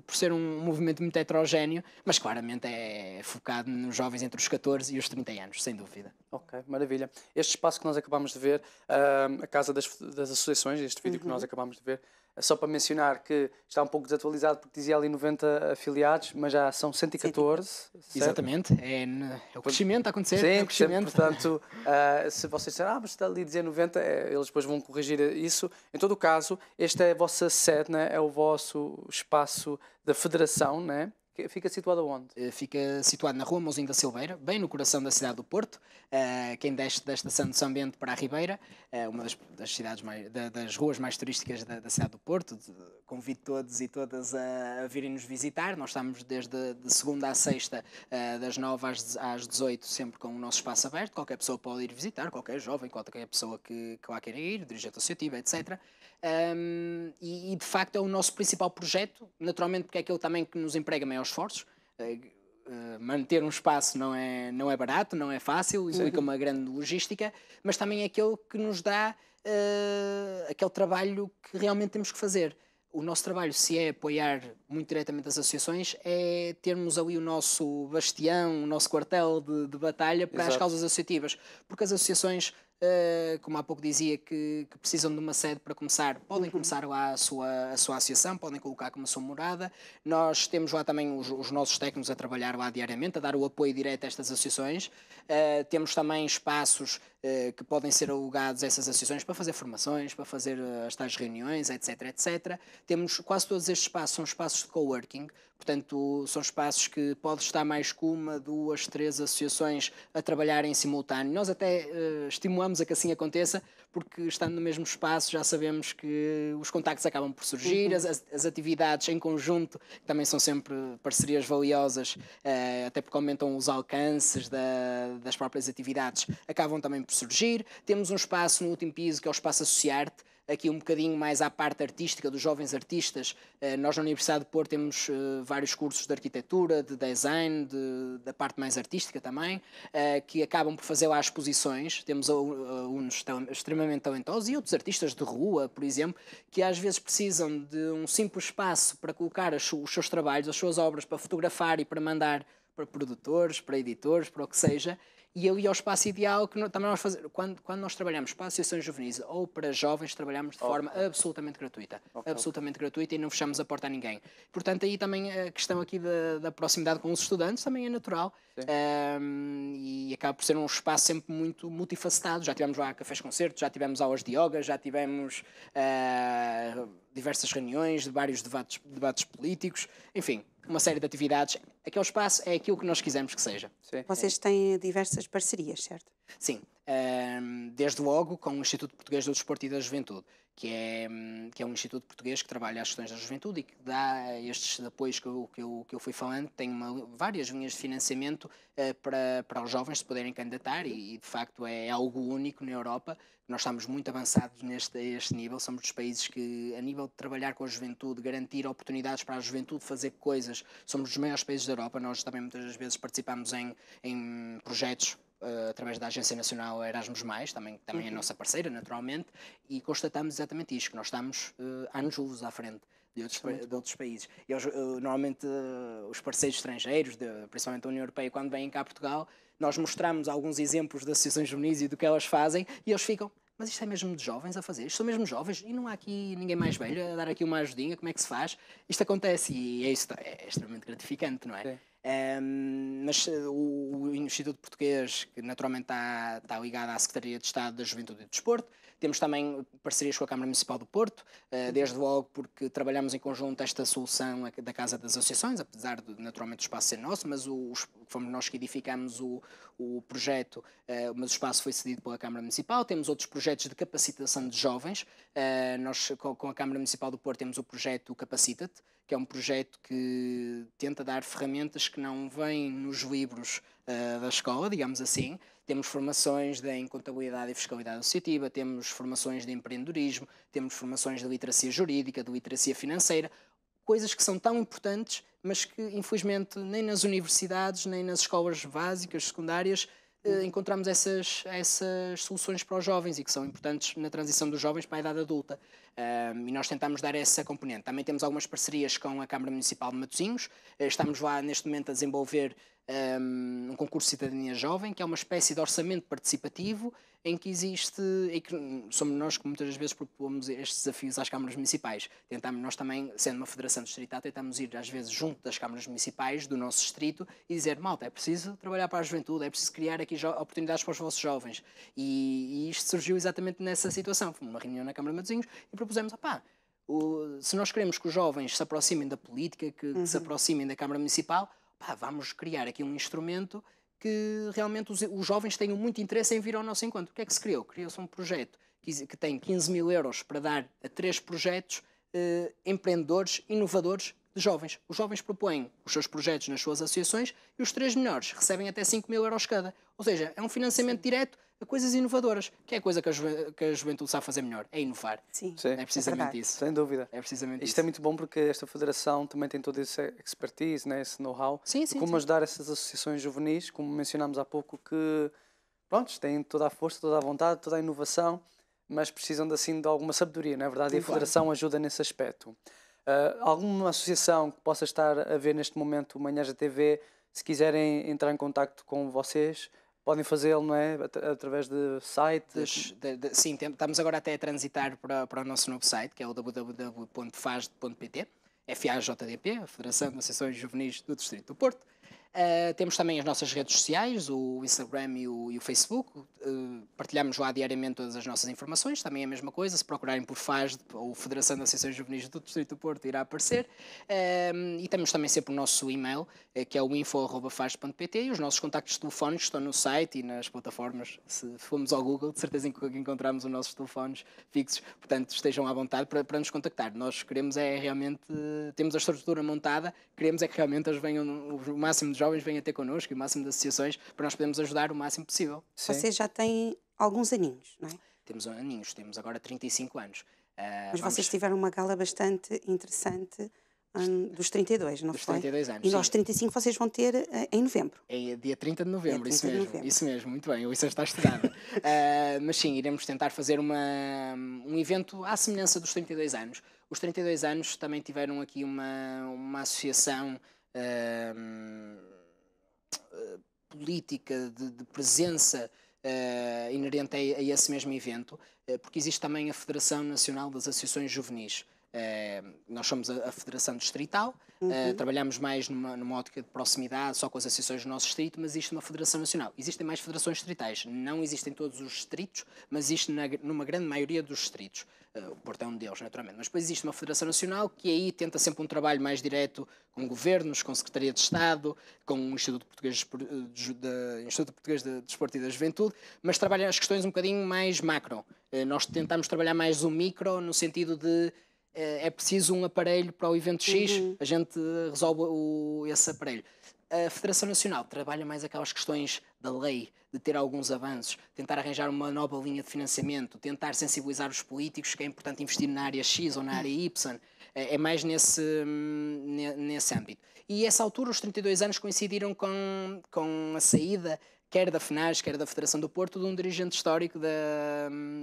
por ser um movimento muito heterogéneo, mas claramente é focado nos jovens entre os 14 e os 30 anos, sem dúvida. Ok, maravilha. Este espaço que nós acabamos de ver, ah, a Casa das, das Associações, este vídeo uhum. que nós uhum. acabamos de ver, é só para mencionar que está um pouco desatualizado porque dizia ali 90 afiliados, mas já são 114. Sim, exatamente, é, é, o crescimento a acontecer. Sim, é o crescimento. portanto, uh, se vocês disserem, ah, mas está ali dizer 90, é, eles depois vão corrigir isso. Em todo o caso, esta é a vossa sede, né? é o vosso espaço da federação, né? fica situado onde? Eh, fica situado na rua Mãozinho da Silveira, bem no coração da cidade do Porto. Uh, quem desce da estação de São Bento para a Ribeira, uh, uma das, das cidades mais, da, das ruas mais turísticas da, da cidade do Porto. De, convido todos e todas a, a virem nos visitar. Nós estamos desde de segunda à sexta, uh, das nove às, às 18, sempre com o nosso espaço aberto. Qualquer pessoa pode ir visitar, qualquer jovem, qualquer pessoa que, que lá queira ir, dirigente associativo, etc. Um, e, e, de facto é o nosso principal projeto, naturalmente porque é aquele também que nos emprega maiores esforços. Uh, uh, manter um espaço não é, não é barato, não é fácil, implica é uhum. uma grande logística, mas também é aquele que nos dá uh, aquele trabalho que realmente temos que fazer. O nosso trabalho, se é apoiar muito diretamente as associações, é termos ali o nosso bastião, o nosso quartel de, de batalha para Exato. as causas associativas, porque as associações eh, como há pouco dizia, que, que, precisam de uma sede para começar, podem uhum. começar lá a sua, a sua associação, podem colocar como sua morada. Nós temos lá também os, os nossos técnicos a trabalhar lá diariamente, a dar o apoio direto a estas associações. Uh, temos também espaços uh, que podem ser alugados a essas associações para fazer formações, para fazer as tais reuniões, etc, etc. Temos quase todos estes espaços, são espaços de coworking, Portanto, são espaços que pode estar mais que uma, duas, três associações a trabalhar em simultâneo. Nós até uh, estimulamos a que assim aconteça, porque estando no mesmo espaço já sabemos que os contactos acabam por surgir, uhum. as, as atividades em conjunto que também são sempre parcerias valiosas, uh, até porque aumentam os alcances da, das próprias atividades, acabam também por surgir. Temos um espaço no último piso que é o espaço Associarte, aqui um bocadinho mais à parte artística dos jovens artistas. Eh, nós na Universidade de Porto temos eh, vários cursos de arquitetura, de design, de, da parte mais artística também, eh, que acabam por fazer lá exposições. Temos uns extremamente talentosos e outros artistas de rua, por exemplo, que às vezes precisam de um simples espaço para colocar os seus trabalhos, as suas obras, para fotografar e para mandar para produtores, para editores, para o que seja, e ali ao espaço ideal, que também nós fazemos, quando, quando nós trabalhamos para associações juvenis ou para jovens, trabalhamos de okay. forma absolutamente gratuita. Okay. Absolutamente gratuita e não fechamos a porta a ninguém. Portanto, aí também a questão aqui da, da proximidade com os estudantes também é natural um, ehm, e acaba por ser um espaço sempre muito multifacetado. Já tivemos lá cafés-concertos, já tivemos aulas de yoga, já tivemos. Uh, diversas reuniões, de vários debates, debates políticos, enfim, uma série de atividades. Aquele espaço é aquilo que nós quisermos que seja. Sim. Vocês têm diversas parcerias, certo? Sim, Ehm, desde logo com o Instituto Português do Desporto e da Juventude, que é, hum, que é um instituto português que trabalha as questões da juventude e que dá estes apoios que eu, que eu, que eu fui falando, tem uma, várias linhas de financiamento uh, para, para os jovens se poderem candidatar e, e, de facto é algo único na Europa, nós estamos muito avançados neste este nível, somos dos países que a nível de trabalhar com a juventude, garantir oportunidades para a juventude fazer coisas, somos dos maiores países da Europa, nós também muitas vezes participamos em, em projetos eh, através da Agência Nacional Erasmus, também, também é uhum. é nossa parceira, naturalmente, e constatamos exatamente isto: que nós estamos uh, eh, anos-luz à frente de outros, de outros países. E eh, normalmente, uh, os parceiros estrangeiros, de, principalmente a União Europeia, quando vêm cá a Portugal, nós mostramos alguns exemplos das associações juvenis e do que elas fazem, e eles ficam. Mas isto é mesmo de jovens a fazer? Isto são mesmo jovens? E não há aqui ninguém mais velho a dar aqui uma ajudinha? Como é que se faz? Isto acontece e é, é extremamente gratificante, não é? Sim mas eh, o, o Instituto Português, que naturalmente está, está ligado à Secretaria de Estado da Juventude e do Desporto, temos também parcerias com a Câmara Municipal do Porto, eh, desde logo porque trabalhamos em conjunto esta solução da Casa das Associações, apesar de naturalmente o espaço ser nosso, mas os, fomos nós que edificamos o, o projeto, eh, mas o espaço foi cedido pela Câmara Municipal. Temos outros projetos de capacitação de jovens. Eh, nós, com a Câmara Municipal do Porto, temos o projeto Capacita-te, que é um projeto que tenta dar ferramentas que não vêm nos livros da escola, digamos assim, temos formações em contabilidade e fiscalidade associativa, temos formações de empreendedorismo, temos formações de literacia jurídica, de literacia financeira, coisas que são tão importantes, mas que infelizmente nem nas universidades, nem nas escolas básicas, secundárias, eh, uhum. encontramos essas, essas soluções para os jovens e que são importantes na transição dos jovens para a idade adulta. Um, e nós tentamos dar essa componente. Também temos algumas parcerias com a Câmara Municipal de Matosinhos, eh, estamos lá neste momento a desenvolver Ehm, um, concurso de cidadania jovem, que é uma espécie de orçamento participativo em que existe, e que somos nós que muitas vezes propomos estes desafios às câmaras municipais. Tentamos, nós também, sendo uma federação distrital, tentamos ir às vezes junto das câmaras municipais do nosso distrito e dizer, malta, é preciso trabalhar para a juventude, é preciso criar aqui oportunidades para os vossos jovens. E, e, isto surgiu exatamente nessa situação. Fomos numa reunião na Câmara de Matosinhos e propusemos, opá, se nós queremos que os jovens se aproximem da política, que, uhum. que se uhum. aproximem da Câmara Municipal, pá, vamos criar aqui um instrumento que realmente os, os, jovens tenham muito interesse em vir ao nosso encontro. O que é que se criou? Criou-se um projeto que, que, tem 15 mil euros para dar a três projetos eh, empreendedores, inovadores de jovens. Os jovens propõem os seus projetos nas suas associações e os três melhores recebem até 5 mil euros cada. Ou seja, é um financiamento Sim. direto a coisas inovadoras, que é a coisa que a, que a juventude sabe fazer melhor, é inovar. Sim, é precisamente é isso. Sem dúvida. É precisamente Isto isso. é muito bom porque esta federação também tem toda essa expertise, né, esse know-how, como ajudar essas associações juvenis, como mencionámos há pouco, que pronto têm toda a força, toda a vontade, toda a inovação, mas precisam de, assim, de alguma sabedoria, não é verdade? Sim, e a federação claro. ajuda nesse aspecto. Uh, alguma associação que possa estar a ver neste momento o Manhãs da TV, se quiserem entrar em contato com vocês, podem fazê-lo, não é? Através de sites. De, de, de, sim, estamos agora até a transitar para, para o nosso novo site, que é o www.faz.pt, FAJDP, a Federação de Associações Juvenis do Distrito do Porto. Uh, temos também as nossas redes sociais, o Instagram e o, e o Facebook. Uh, partilhamos lá diariamente todas as nossas informações, também é a mesma coisa. Se procurarem por FASD ou Federação de Associações Juvenis do Distrito do Porto, irá aparecer. Uh, e temos também sempre o nosso e-mail, eh, que é o info.fast.pt, e os nossos contactos telefónicos estão no site e nas plataformas. Se formos ao Google, de certeza que encontramos os nossos telefones fixos. Portanto, estejam à vontade para, para nos contactar. Nós queremos é realmente, temos a estrutura montada, queremos é que realmente eles venham o máximo de jovens vêm até connosco e o máximo de associações para nós podermos ajudar o máximo possível. Sim. Vocês já têm alguns aninhos, não é? Temos aninhos, temos agora 35 anos. Uh, Mas vamos... vocês tiveram uma gala bastante interessante um, dos 32, não dos foi? Dos 32 anos. E sim. nós 35 vocês vão ter uh, em novembro. É dia 30 de novembro, 30 isso mesmo. Novembro. Isso mesmo, muito bem, o Issa está estudado. uh, (laughs) mas sim, iremos tentar fazer uma, um evento à semelhança dos 32 anos. Os 32 anos também tiveram aqui uma, uma associação política, de, de presença uh, inerente a, a, esse mesmo evento, ah, porque existe também a Federação Nacional das Associações Juvenis. Ah, nós somos a, a Federação Distrital, uhum. trabalhamos mais numa, numa ótica de proximidade, só com as associações do nosso distrito, mas existe uma Federação Nacional. Existem mais federações distritais, não existem todos os distritos, mas existe na, numa grande maioria dos distritos. Eh, o Porto é um deles, naturalmente. Mas depois existe uma Federação Nacional que aí tenta sempre um trabalho mais direto com governos, com Secretaria de Estado, com o Instituto Português de, eh, de, Instituto Português de Desporto e da Juventude, mas trabalha as questões um bocadinho mais macro. Eh, nós tentamos trabalhar mais o micro no sentido de é preciso um aparelho para o evento X, uhum. a gente resolve o, esse aparelho a Federação Nacional trabalha mais aquelas questões da lei, de ter alguns avanços, tentar arranjar uma nova linha de financiamento, tentar sensibilizar os políticos que é importante investir na área X ou na área Y. É, é mais nesse, hum, nesse âmbito. E essa altura, os 32 anos coincidiram com, com a saída quer da FNAS, quer da Federação do Porto, de um dirigente histórico da,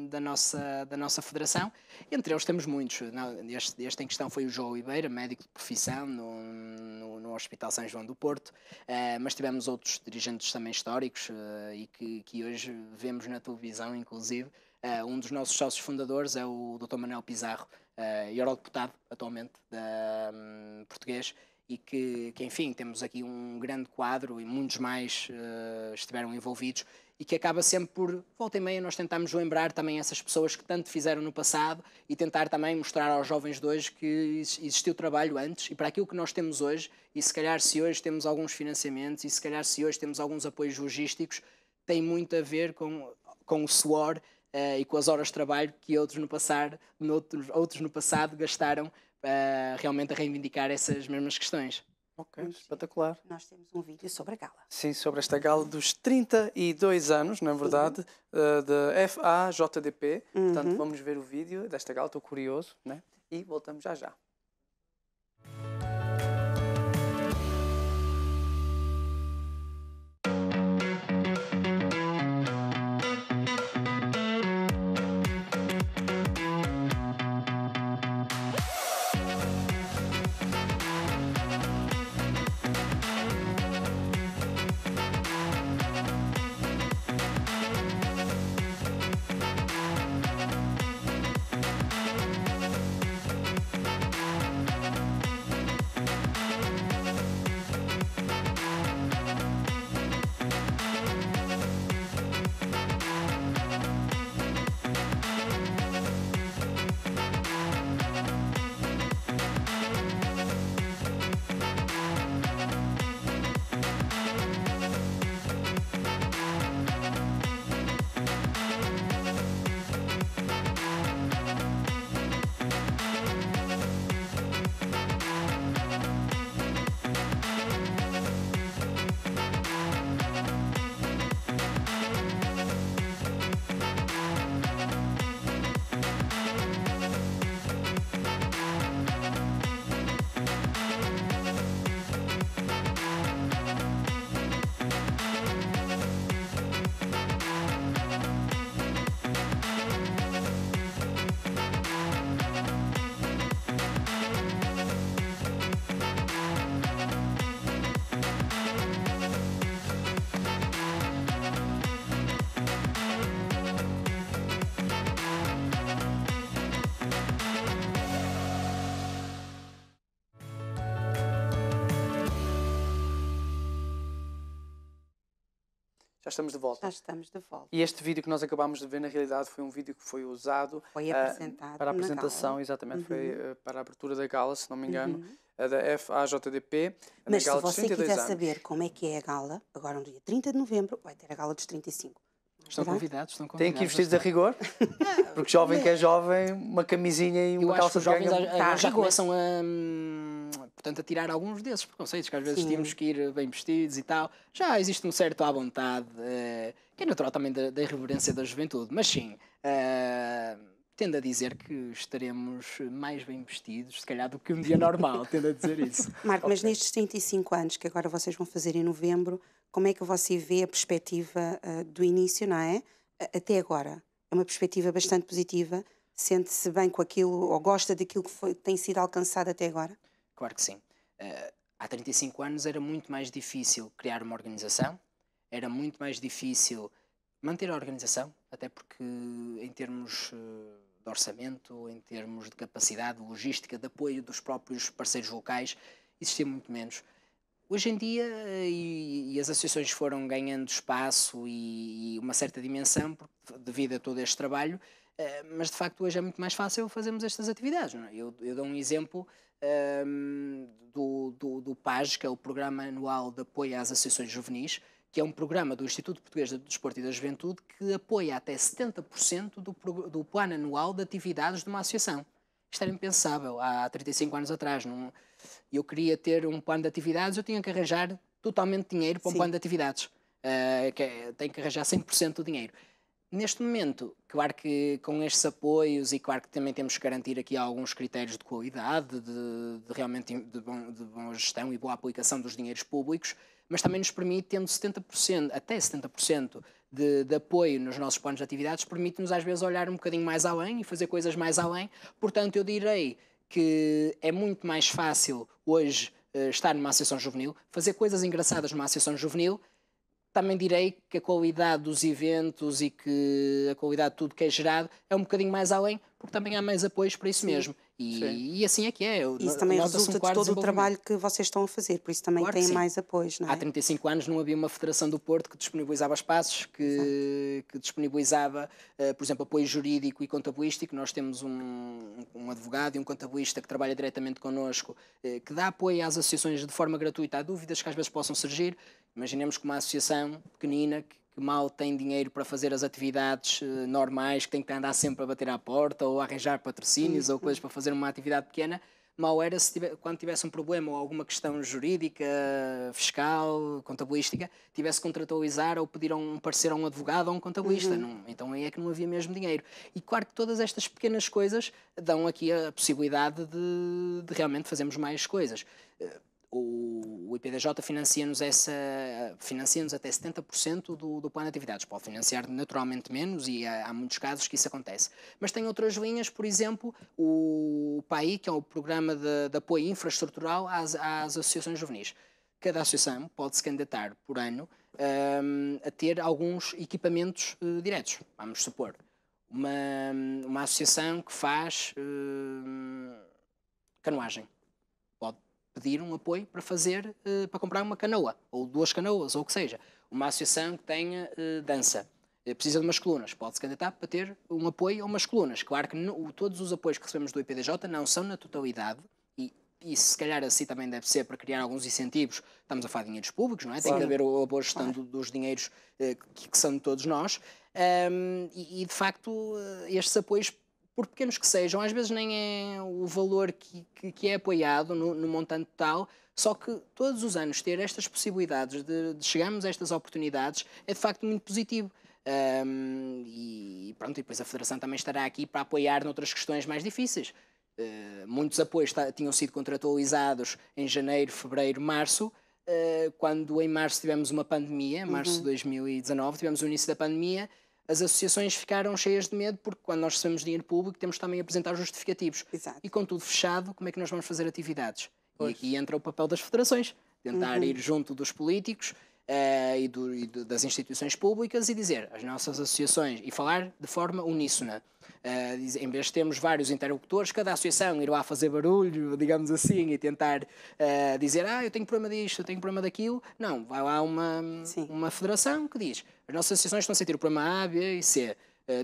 da, nossa, da nossa federação. Entre eles temos muitos. Este, este em questão foi o João Oliveira, médico de profissão no, no, no Hospital São João do Porto, uh, mas tivemos outros dirigentes também históricos uh, e que, que hoje vemos na televisão, inclusive. Uh, um dos nossos sócios fundadores é o Dr. Manuel Pizarro, uh, eurodeputado atualmente da, um, português, e que, que, enfim, temos aqui um grande quadro e muitos mais uh, estiveram envolvidos e que acaba sempre por, volta e meia, nós tentamos lembrar também essas pessoas que tanto fizeram no passado e tentar também mostrar aos jovens de hoje que existiu trabalho antes e para aquilo que nós temos hoje, e se calhar se hoje temos alguns financiamentos e se calhar se hoje temos alguns apoios logísticos, tem muito a ver com, com o suor uh, e com as horas de trabalho que outros no, passar, outros no passado gastaram uh, realmente a reivindicar essas mesmas questões. Ok, espetacular. Nós temos um vídeo sobre a gala. Sim, sobre esta gala dos 32 anos, na verdade, uh, eh, da FAJDP. Uhum. Portanto, vamos ver o vídeo desta gala, estou curioso, né? E voltamos já já. Já estamos de volta. Já estamos de volta. E este vídeo que nós acabámos de ver, na realidade, foi um vídeo que foi usado foi ah, apresentado uh, para a apresentação, exatamente, uhum. foi uh, ah, para a abertura da gala, se não me engano, uhum. da FAJDP. Mas se você quiser anos. saber como é que é a gala, agora no dia 30 de novembro vai ter a gala dos 35. É estão convidados, estão convidados. Têm que ir vestidos a rigor, porque jovem (laughs) que é jovem, uma camisinha e uma Eu calça acho que os jovens ganham... Tá, já, já começam a... Hum, Portanto, a tirar alguns desses preconceitos, que às vezes Sim. tínhamos que ir eh, bem vestidos e tal. Já existe um certo à vontade, uh, que é natural também da, da irreverência da juventude, mas sim, uh, tendo a dizer que estaremos mais bem vestidos, se calhar, do que um dia normal, tendo a dizer isso. (laughs) Marco, okay. mas nestes 35 anos que agora vocês vão fazer em novembro, como é que você vê a perspectiva uh, do início, não é? Até agora. É uma perspectiva bastante positiva. Sente-se bem com aquilo, ou gosta daquilo que foi, tem sido alcançado até agora? Claro que sim. Uh, há 35 anos era muito mais difícil criar uma organização, era muito mais difícil manter a organização, até porque em termos eh, de orçamento, em termos de capacidade logística, de apoio dos próprios parceiros locais, existia muito menos. Hoje em dia, eh, e, e as associações foram ganhando espaço e, e uma certa dimensão devido a todo este trabalho, mas de facto hoje é muito mais fácil fazermos estas atividades. É? Eu, eu dou um exemplo um, do, do, do PAG, que é o Programa Anual de Apoio às Associações Juvenis, que é um programa do Instituto Português do Desporto e da Juventude que apoia até 70% do, do plano anual de atividades de uma associação. Isto era impensável há 35 anos atrás. Não, eu queria ter um plano de atividades, eu tinha que arranjar totalmente dinheiro para um Sim. plano de atividades. Uh, que é, tem que arranjar 100% do dinheiro neste momento, claro que com estes apoios e claro que também temos que garantir aqui alguns critérios de qualidade, de, de realmente de, bom, de boa gestão e boa aplicação dos dinheiros públicos, mas também nos permite, tendo 70%, até 70% de, de apoio nos nossos planos de atividades, permite-nos às vezes olhar um bocadinho mais além e fazer coisas mais além. Portanto, eu direi que é muito mais fácil hoje eh, estar numa associação juvenil, fazer coisas engraçadas numa associação juvenil também direi que a qualidade dos eventos e que a qualidade de tudo que é gerado é um bocadinho mais além, porque também há mais apoios para isso Sim. mesmo. E, e, assim é que é. Eu, isso também resulta um de todo o trabalho que vocês estão a fazer, por isso também claro têm mais apoios, não é? Há 35 anos não havia uma Federação do Porto que disponibilizava espaços, que, que disponibilizava, eh, por exemplo, apoio jurídico e contabilístico. Nós temos um, um advogado e um contabilista que trabalha diretamente connosco, eh, que dá apoio às associações de forma gratuita a dúvidas que às vezes possam surgir. Imaginemos que uma associação pequenina que, que mal tem dinheiro para fazer as atividades uh, normais, que tem que andar sempre a bater à porta ou a arranjar patrocínios ou coisas para fazer uma atividade pequena, mal era tiver, quando tivesse um problema ou alguma questão jurídica, fiscal, contabilística, tivesse que contratualizar ou pedir a um parceiro, a um advogado ou a um contabilista. Uhum. Não, então aí é que não havia mesmo dinheiro. E claro que todas estas pequenas coisas dão aqui a possibilidade de, de realmente fazermos mais coisas eh, o, o IPDJ financia-nos financia até 70% do, do plano de atividades. Pode financiar naturalmente menos e há, há, muitos casos que isso acontece. Mas tem outras linhas, por exemplo, o PAI, que é o Programa de, de Apoio Infraestrutural às, às Associações Juvenis. Cada associação pode se candidatar por ano um, a ter alguns equipamentos uh, diretos, vamos supor. Uma, uma associação que faz uh, canoagem pedir um apoio para fazer, eh, para comprar uma canoa, ou duas canoas, ou o que seja. Uma associação que tenha eh, dança eh, precisa de umas colunas, pode-se candidatar para ter um apoio a umas colunas. Claro que todos os apoios que recebemos do IPDJ não são na totalidade, e, e se calhar assim também deve ser para criar alguns incentivos, estamos a falar de dinheiros públicos, não é? Claro. Tem que haver a boa gestão claro. dos dinheiros que, são de todos nós, um, e, e de facto estes apoios por pequenos que sejam, às vezes nem é o valor que, que, que é apoiado no, no, montante total, só que todos os anos ter estas possibilidades de, de chegarmos a estas oportunidades é de facto muito positivo. Um, e pronto, e depois a Federação também estará aqui para apoiar noutras questões mais difíceis. Uh, muitos apoios tinham sido contratualizados em janeiro, fevereiro, março. Uh, quando em março tivemos uma pandemia, março uhum. de 2019, tivemos o início da pandemia, as associações ficaram cheias de medo porque quando nós recebemos dinheiro público temos também a apresentar justificativos. Exato. E com tudo fechado, como é que nós vamos fazer atividades? Pois. E aqui entra o papel das federações, uhum. tentar uhum. ir junto dos políticos uh, e, do, e do, das instituições públicas e dizer as nossas associações e falar de forma uníssona. Uh, em vez de termos vários interlocutores, cada associação ir lá fazer barulho, digamos assim, e tentar uh, dizer ah, eu tenho problema disto, eu tenho problema daquilo. Não, vai lá uma, uma federação que diz as nossas associações estão a sentir o problema A, B e C.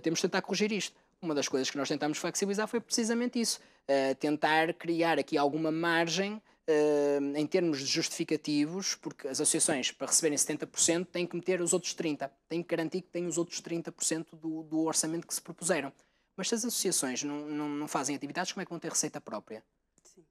temos de tentar corrigir isto uma das coisas que nós tentámos flexibilizar foi precisamente isso, uh, tentar criar aqui alguma margem eh, em termos de justificativos, porque as associações, para receberem 70%, têm que meter os outros 30%, têm que garantir que têm os outros 30% do, do orçamento que se propuseram. Mas se as associações não, não, não, fazem atividades, como é que vão ter receita própria? Sim.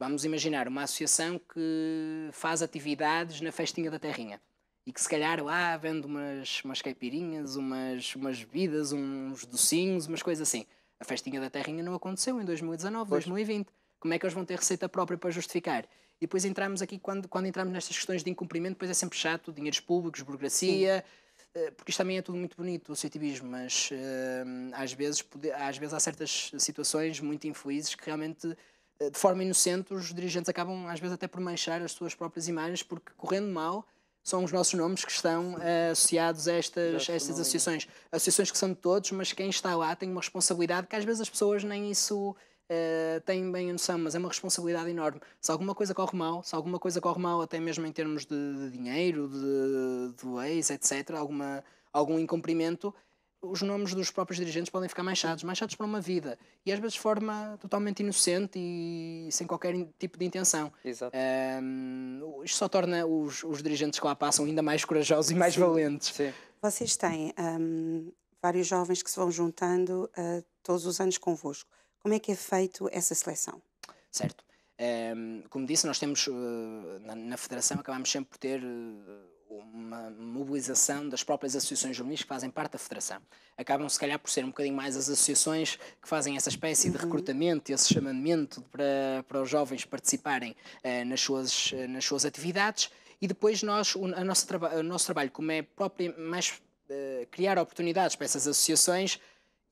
Vamos imaginar uma associação que faz atividades na festinha da terrinha e que se calhar lá vende umas, umas caipirinhas, umas, umas bebidas, uns docinhos, umas coisas assim. A festinha da terrinha não aconteceu em 2019, pois. 2020 como é que eles vão ter receita própria para justificar? E depois entramos aqui, quando, quando entramos nestas questões de incumprimento, depois é sempre chato, dinheiros públicos, burocracia, Sim. Eh, porque isto também é tudo muito bonito, o citivismo, mas eh, às, vezes, às vezes há certas situações muito infelizes que realmente eh, de forma inocente, os dirigentes acabam às vezes até por manchar as suas próprias imagens, porque correndo mal são os nossos nomes que estão uh, associados a estas, a estas associações. Associações que são de todos, mas quem está lá tem uma responsabilidade que às vezes as pessoas nem isso eh, têm bem noção, mas é uma responsabilidade enorme. Se alguma coisa corre mal, se alguma coisa corre mal, até mesmo em termos de, de dinheiro, de, de leis, etc., alguma, algum incumprimento, os nomes dos próprios dirigentes podem ficar manchados, manchados para uma vida. E às vezes de forma totalmente inocente e sem qualquer tipo de intenção. Exato. Um, ehm, isto só torna os, os, dirigentes que lá passam ainda mais corajosos e mais Sim. valentes. Sim. Vocês têm um, ehm, vários jovens que se vão juntando uh, todos os anos convosco. Como é que é feito essa seleção? Certo. Um, ehm, como disse, nós temos, eh, na, na Federação, acabamos sempre por ter eh, uma mobilização das próprias associações juvenis que fazem parte da federação. Acabam, se calhar, por ser um bocadinho mais as associações que fazem essa espécie uhum. de recrutamento, esse chamamento para, para os jovens participarem eh, nas, suas, nas suas atividades. E depois, nós, o, a nossa o nosso trabalho, como é próprio, mais criar oportunidades para essas associações,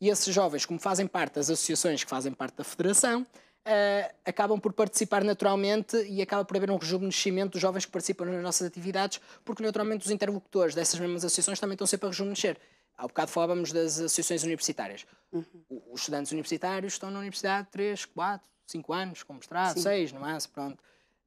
e esses jovens, como fazem parte das associações que fazem parte da federação, uh, acabam por participar naturalmente e acaba por haver um rejuvenescimento dos jovens que participam nas nossas atividades, porque naturalmente os interlocutores dessas mesmas associações também estão sempre a rejuvenescer. Há um bocado falávamos das associações universitárias. Uhum. Os estudantes universitários estão na universidade 3, 4, 5 anos, como mestrado, 6, não é? Pronto.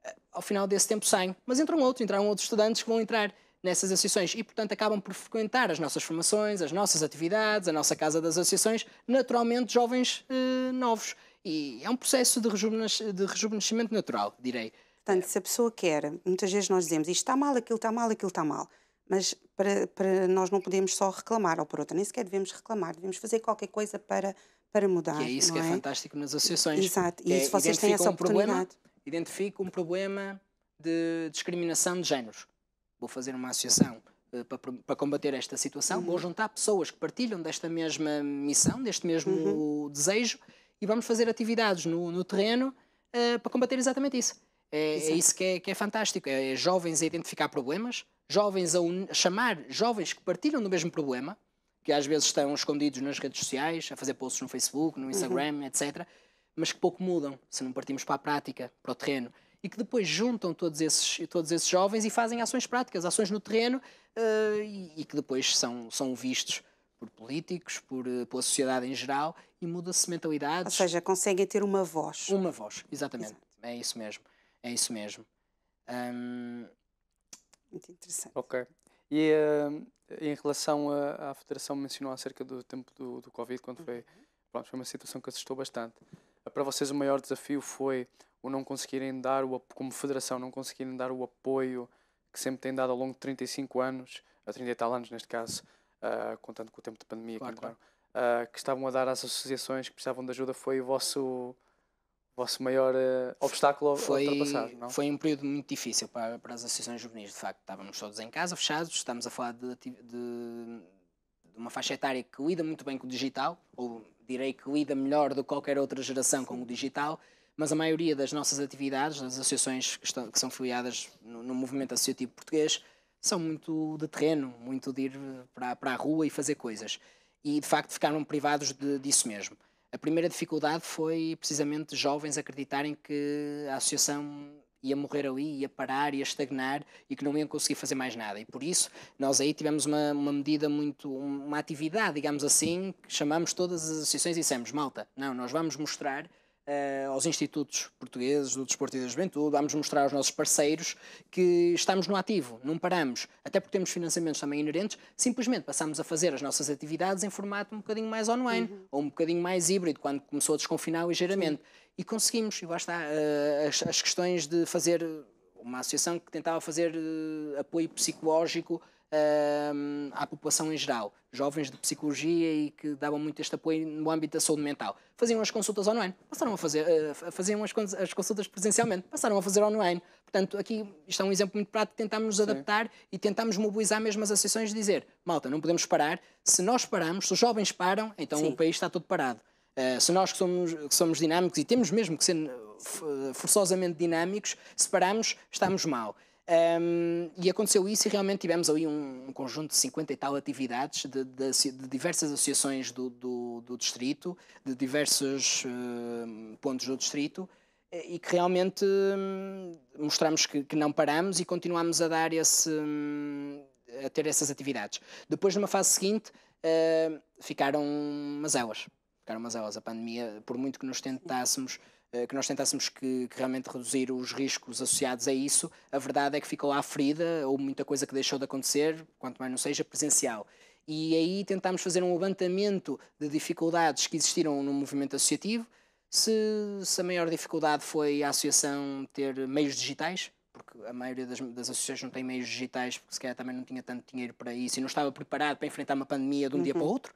Eh, ao final desse tempo saem, mas entram outros, entraram outros estudantes que vão entrar nessas associações e, portanto, acabam por frequentar as nossas formações, as nossas atividades, a nossa casa das associações, naturalmente jovens eh, novos. E é um processo de, rejuvenescimento, de rejuvenescimento natural, direi. Portanto, se a pessoa quer, muitas vezes nós dizemos isto está mal, aquilo está mal, aquilo está mal. Mas para, para nós não podemos só reclamar ou por outra, nem sequer devemos reclamar, devemos fazer qualquer coisa para, para mudar. E é isso que é, é, fantástico nas associações. Exato, e é, vocês têm essa um oportunidade. problema, identifico um problema de discriminação de géneros vou fazer uma associação eh, para, para, combater esta situação, vou uhum. juntar pessoas que partilham desta mesma missão, deste mesmo uhum. desejo, e vamos fazer atividades no, no terreno uh, para combater exatamente isso. É, é isso que é, que é, fantástico, é jovens a identificar problemas, jovens a, un... a, chamar jovens que partilham do mesmo problema, que às vezes estão escondidos nas redes sociais, a fazer posts no Facebook, no uhum. Instagram, uhum. etc., mas que pouco mudam se não partimos para a prática, para o terreno e que depois juntam todos esses, todos esses jovens e fazem ações práticas, ações no terreno uh, e, e, que depois são, são vistos por políticos, por, eh, pela sociedade em geral e muda-se mentalidades. Ou seja, conseguem ter uma voz. Uma voz, exatamente. Exato. É isso mesmo. É isso mesmo. Um... Muito interessante. Ok. E uh, em relação à, à Federação, mencionou acerca do tempo do, do Covid, quando uhum. foi, pronto, foi uma situação que assustou bastante. Para vocês, o maior desafio foi o não conseguirem dar, o, como federação, não conseguirem dar o apoio que sempre têm dado ao longo de 35 anos, a 30 e tal anos neste caso, uh, contando com o tempo de pandemia claro, que claro. uh, que estavam a dar às associações que precisavam de ajuda, foi o vosso, vosso maior uh, obstáculo foi, a ultrapassar, não? Foi um período muito difícil para, para as associações juvenis, de facto. Estávamos todos em casa, fechados, estamos a falar de, de, de uma faixa etária que lida muito bem com o digital, ou direi que lida melhor do que qualquer outra geração com o digital, mas a maioria das nossas atividades, das associações que, estão, que são filiadas no, no, movimento associativo português, são muito de terreno, muito de ir eh, para, para a rua e fazer coisas. E de facto ficaram privados de, disso mesmo. A primeira dificuldade foi precisamente jovens acreditarem que a associação ia morrer ali, ia parar, ia estagnar e que não iam conseguir fazer mais nada. E por isso, nós aí tivemos uma, uma medida muito, uma atividade, digamos assim, que chamamos todas as associações e dissemos: malta, não, nós vamos mostrar uh, aos institutos portugueses do desporto e da juventude, vamos mostrar aos nossos parceiros que estamos no ativo, não paramos, até porque temos financiamentos também inerentes, simplesmente passamos a fazer as nossas atividades em formato um bocadinho mais online uhum. ou um bocadinho mais híbrido, quando começou a desconfinar ligeiramente. Sim. E conseguimos, e basta uh, eh, as, as questões de fazer uma associação que tentava fazer uh, apoio psicológico à população em geral, jovens de psicologia e que davam muito este apoio no âmbito da saúde mental. Faziam as consultas online, passaram a fazer, eh, faziam as, consultas presencialmente, passaram a fazer online. Portanto, aqui está é um exemplo muito prático, tentámos nos adaptar Sim. e tentámos mobilizar mesmo as associações de dizer, malta, não podemos parar, se nós paramos, se os jovens param, então Sim. o país está todo parado. Uh, se nós que somos, que somos, dinâmicos e temos mesmo que ser eh, forçosamente dinâmicos, se paramos, estamos mal. Um, e aconteceu isso e realmente tivemos ali um, um conjunto de 50 e tal atividades de, de, de diversas associações do, do, do, distrito, de diversos uh, pontos do distrito, eh, e que realmente hum, mostramos que, que, não paramos e continuamos a dar esse, hum, a ter essas atividades. Depois, numa fase seguinte, uh, ficaram umas elas. Ficaram umas A pandemia, por muito que nos tentássemos eh, que nós tentássemos que, que, realmente reduzir os riscos associados a isso, a verdade é que ficou lá ferida ou muita coisa que deixou de acontecer, quanto mais não seja presencial. E aí tentámos fazer um levantamento de dificuldades que existiram no movimento associativo. Se, se a maior dificuldade foi a associação ter meios digitais, porque a maioria das, das associações não tem meios digitais, porque se calhar também não tinha tanto dinheiro para isso e não estava preparado para enfrentar uma pandemia de um uhum. dia para o outro.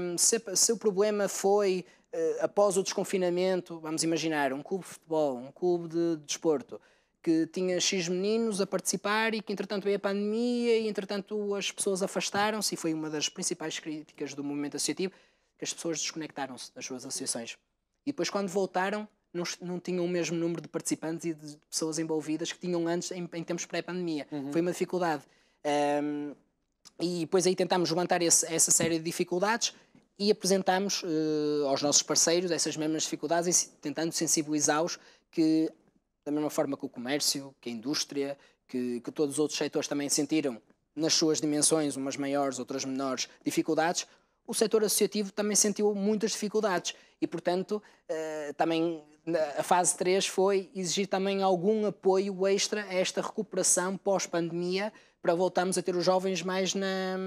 Um, se, se, o problema foi eh, após o desconfinamento, vamos imaginar, um clube de futebol, um clube de desporto, que tinha X meninos a participar e que, entretanto, veio a pandemia e, entretanto, as pessoas afastaram-se, e foi uma das principais críticas do movimento associativo, que as pessoas desconectaram-se das suas associações. E depois, quando voltaram, não, não, tinham o mesmo número de participantes e de pessoas envolvidas que tinham antes, em, em tempos pré-pandemia. Uhum. Foi uma dificuldade. Um, e depois aí tentámos levantar esse, essa série de dificuldades e apresentámos uh, eh, aos nossos parceiros essas mesmas dificuldades, tentando sensibilizá-los que, da mesma forma que o comércio, que a indústria, que, que todos os outros setores também sentiram, nas suas dimensões, umas maiores, outras menores, dificuldades, o setor associativo também sentiu muitas dificuldades e, portanto, uh, também a fase 3 foi exigir também algum apoio extra a esta recuperação pós-pandemia para voltarmos a ter os jovens mais na,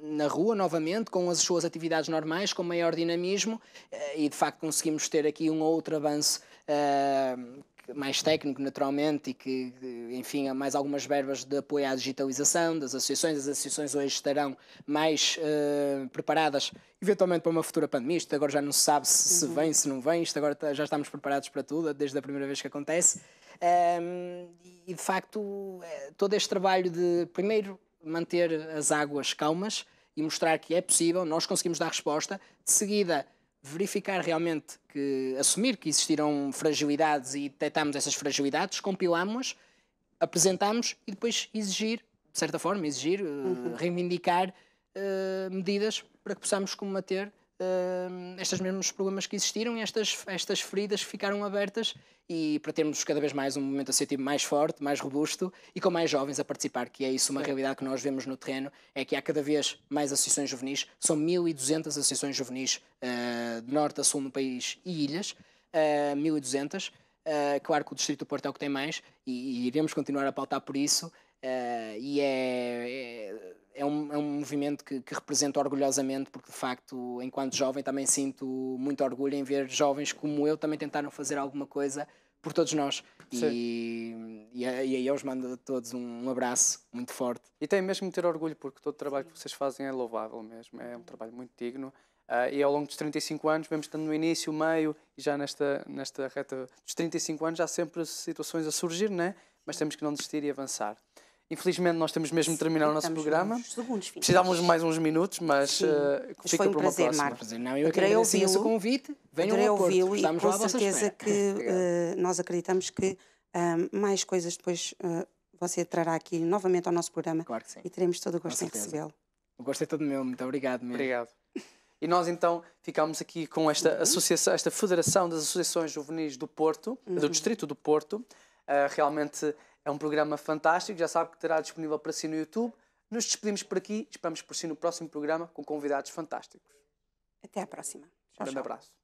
na rua novamente, com as suas atividades normais, com maior dinamismo eh, e de facto conseguimos ter aqui um outro avanço uh, mais técnico, naturalmente, e que, enfim, há mais algumas verbas de apoio à digitalização das associações. As associações hoje estarão mais uh, preparadas, eventualmente, para uma futura pandemia. Isto agora já não se sabe se, uhum. se vem, se não vem. Isto agora tá, já estamos preparados para tudo, desde a primeira vez que acontece. Um, e de facto, eh, todo este trabalho de primeiro manter as águas calmas e mostrar que é possível, nós conseguimos dar resposta, de seguida verificar realmente que assumir que existiram fragilidades e detectámos essas fragilidades, compilámos, apresentámos e depois exigir, de certa forma, exigir, eh, uhum. reivindicar uh, medidas para que possamos combater uh, estes mesmos problemas que existiram e estas, estas feridas que ficaram abertas e para termos cada vez mais um movimento associativo mais forte, mais robusto e com mais jovens a participar, que é isso uma realidade que nós vemos no terreno, é que há cada vez mais associações juvenis, são 1.200 associações juvenis uh, de norte a sul no país e ilhas, uh, 1.200, uh, claro que o Distrito do Porto é o que tem mais e, e iremos continuar a pautar por isso, Uh, e é movimento que, que, represento orgulhosamente, porque de facto, enquanto jovem, também sinto muito orgulho em ver jovens como eu também tentaram fazer alguma coisa por todos nós. E, e, e, aí eu os mando a todos um, abraço muito forte. E tem mesmo de ter orgulho, porque todo o trabalho que vocês fazem é louvável mesmo, é um trabalho muito digno. Uh, e ao longo dos 35 anos, mesmo estando no início, meio e já nesta, nesta reta dos 35 anos, há sempre situações a surgir, né? mas temos que não desistir e avançar. Infelizmente, nós temos mesmo de terminar o nosso programa. Segundos, Precisávamos mais uns minutos, mas uh, fica foi um para uma prazer, próxima. Marco. Não, eu adorei ouvi o convite. Venham adorei ouvi-lo e com certeza que uh, nós acreditamos que uh, mais coisas depois uh, você trará aqui novamente ao nosso programa. Claro que sim. E teremos todo o gosto em recebê-lo. O gosto é todo meu. Muito obrigado mesmo. Obrigado. (laughs) E nós então ficámos aqui com esta uhum. associação, esta Federação das Associações Juvenis do Porto, uhum. do Distrito do Porto. realmente é um programa fantástico, já sabe que terá disponível para si no YouTube. Nos despedimos por aqui, esperamos por si no próximo programa com convidados fantásticos. Até à próxima. Um grande abraço.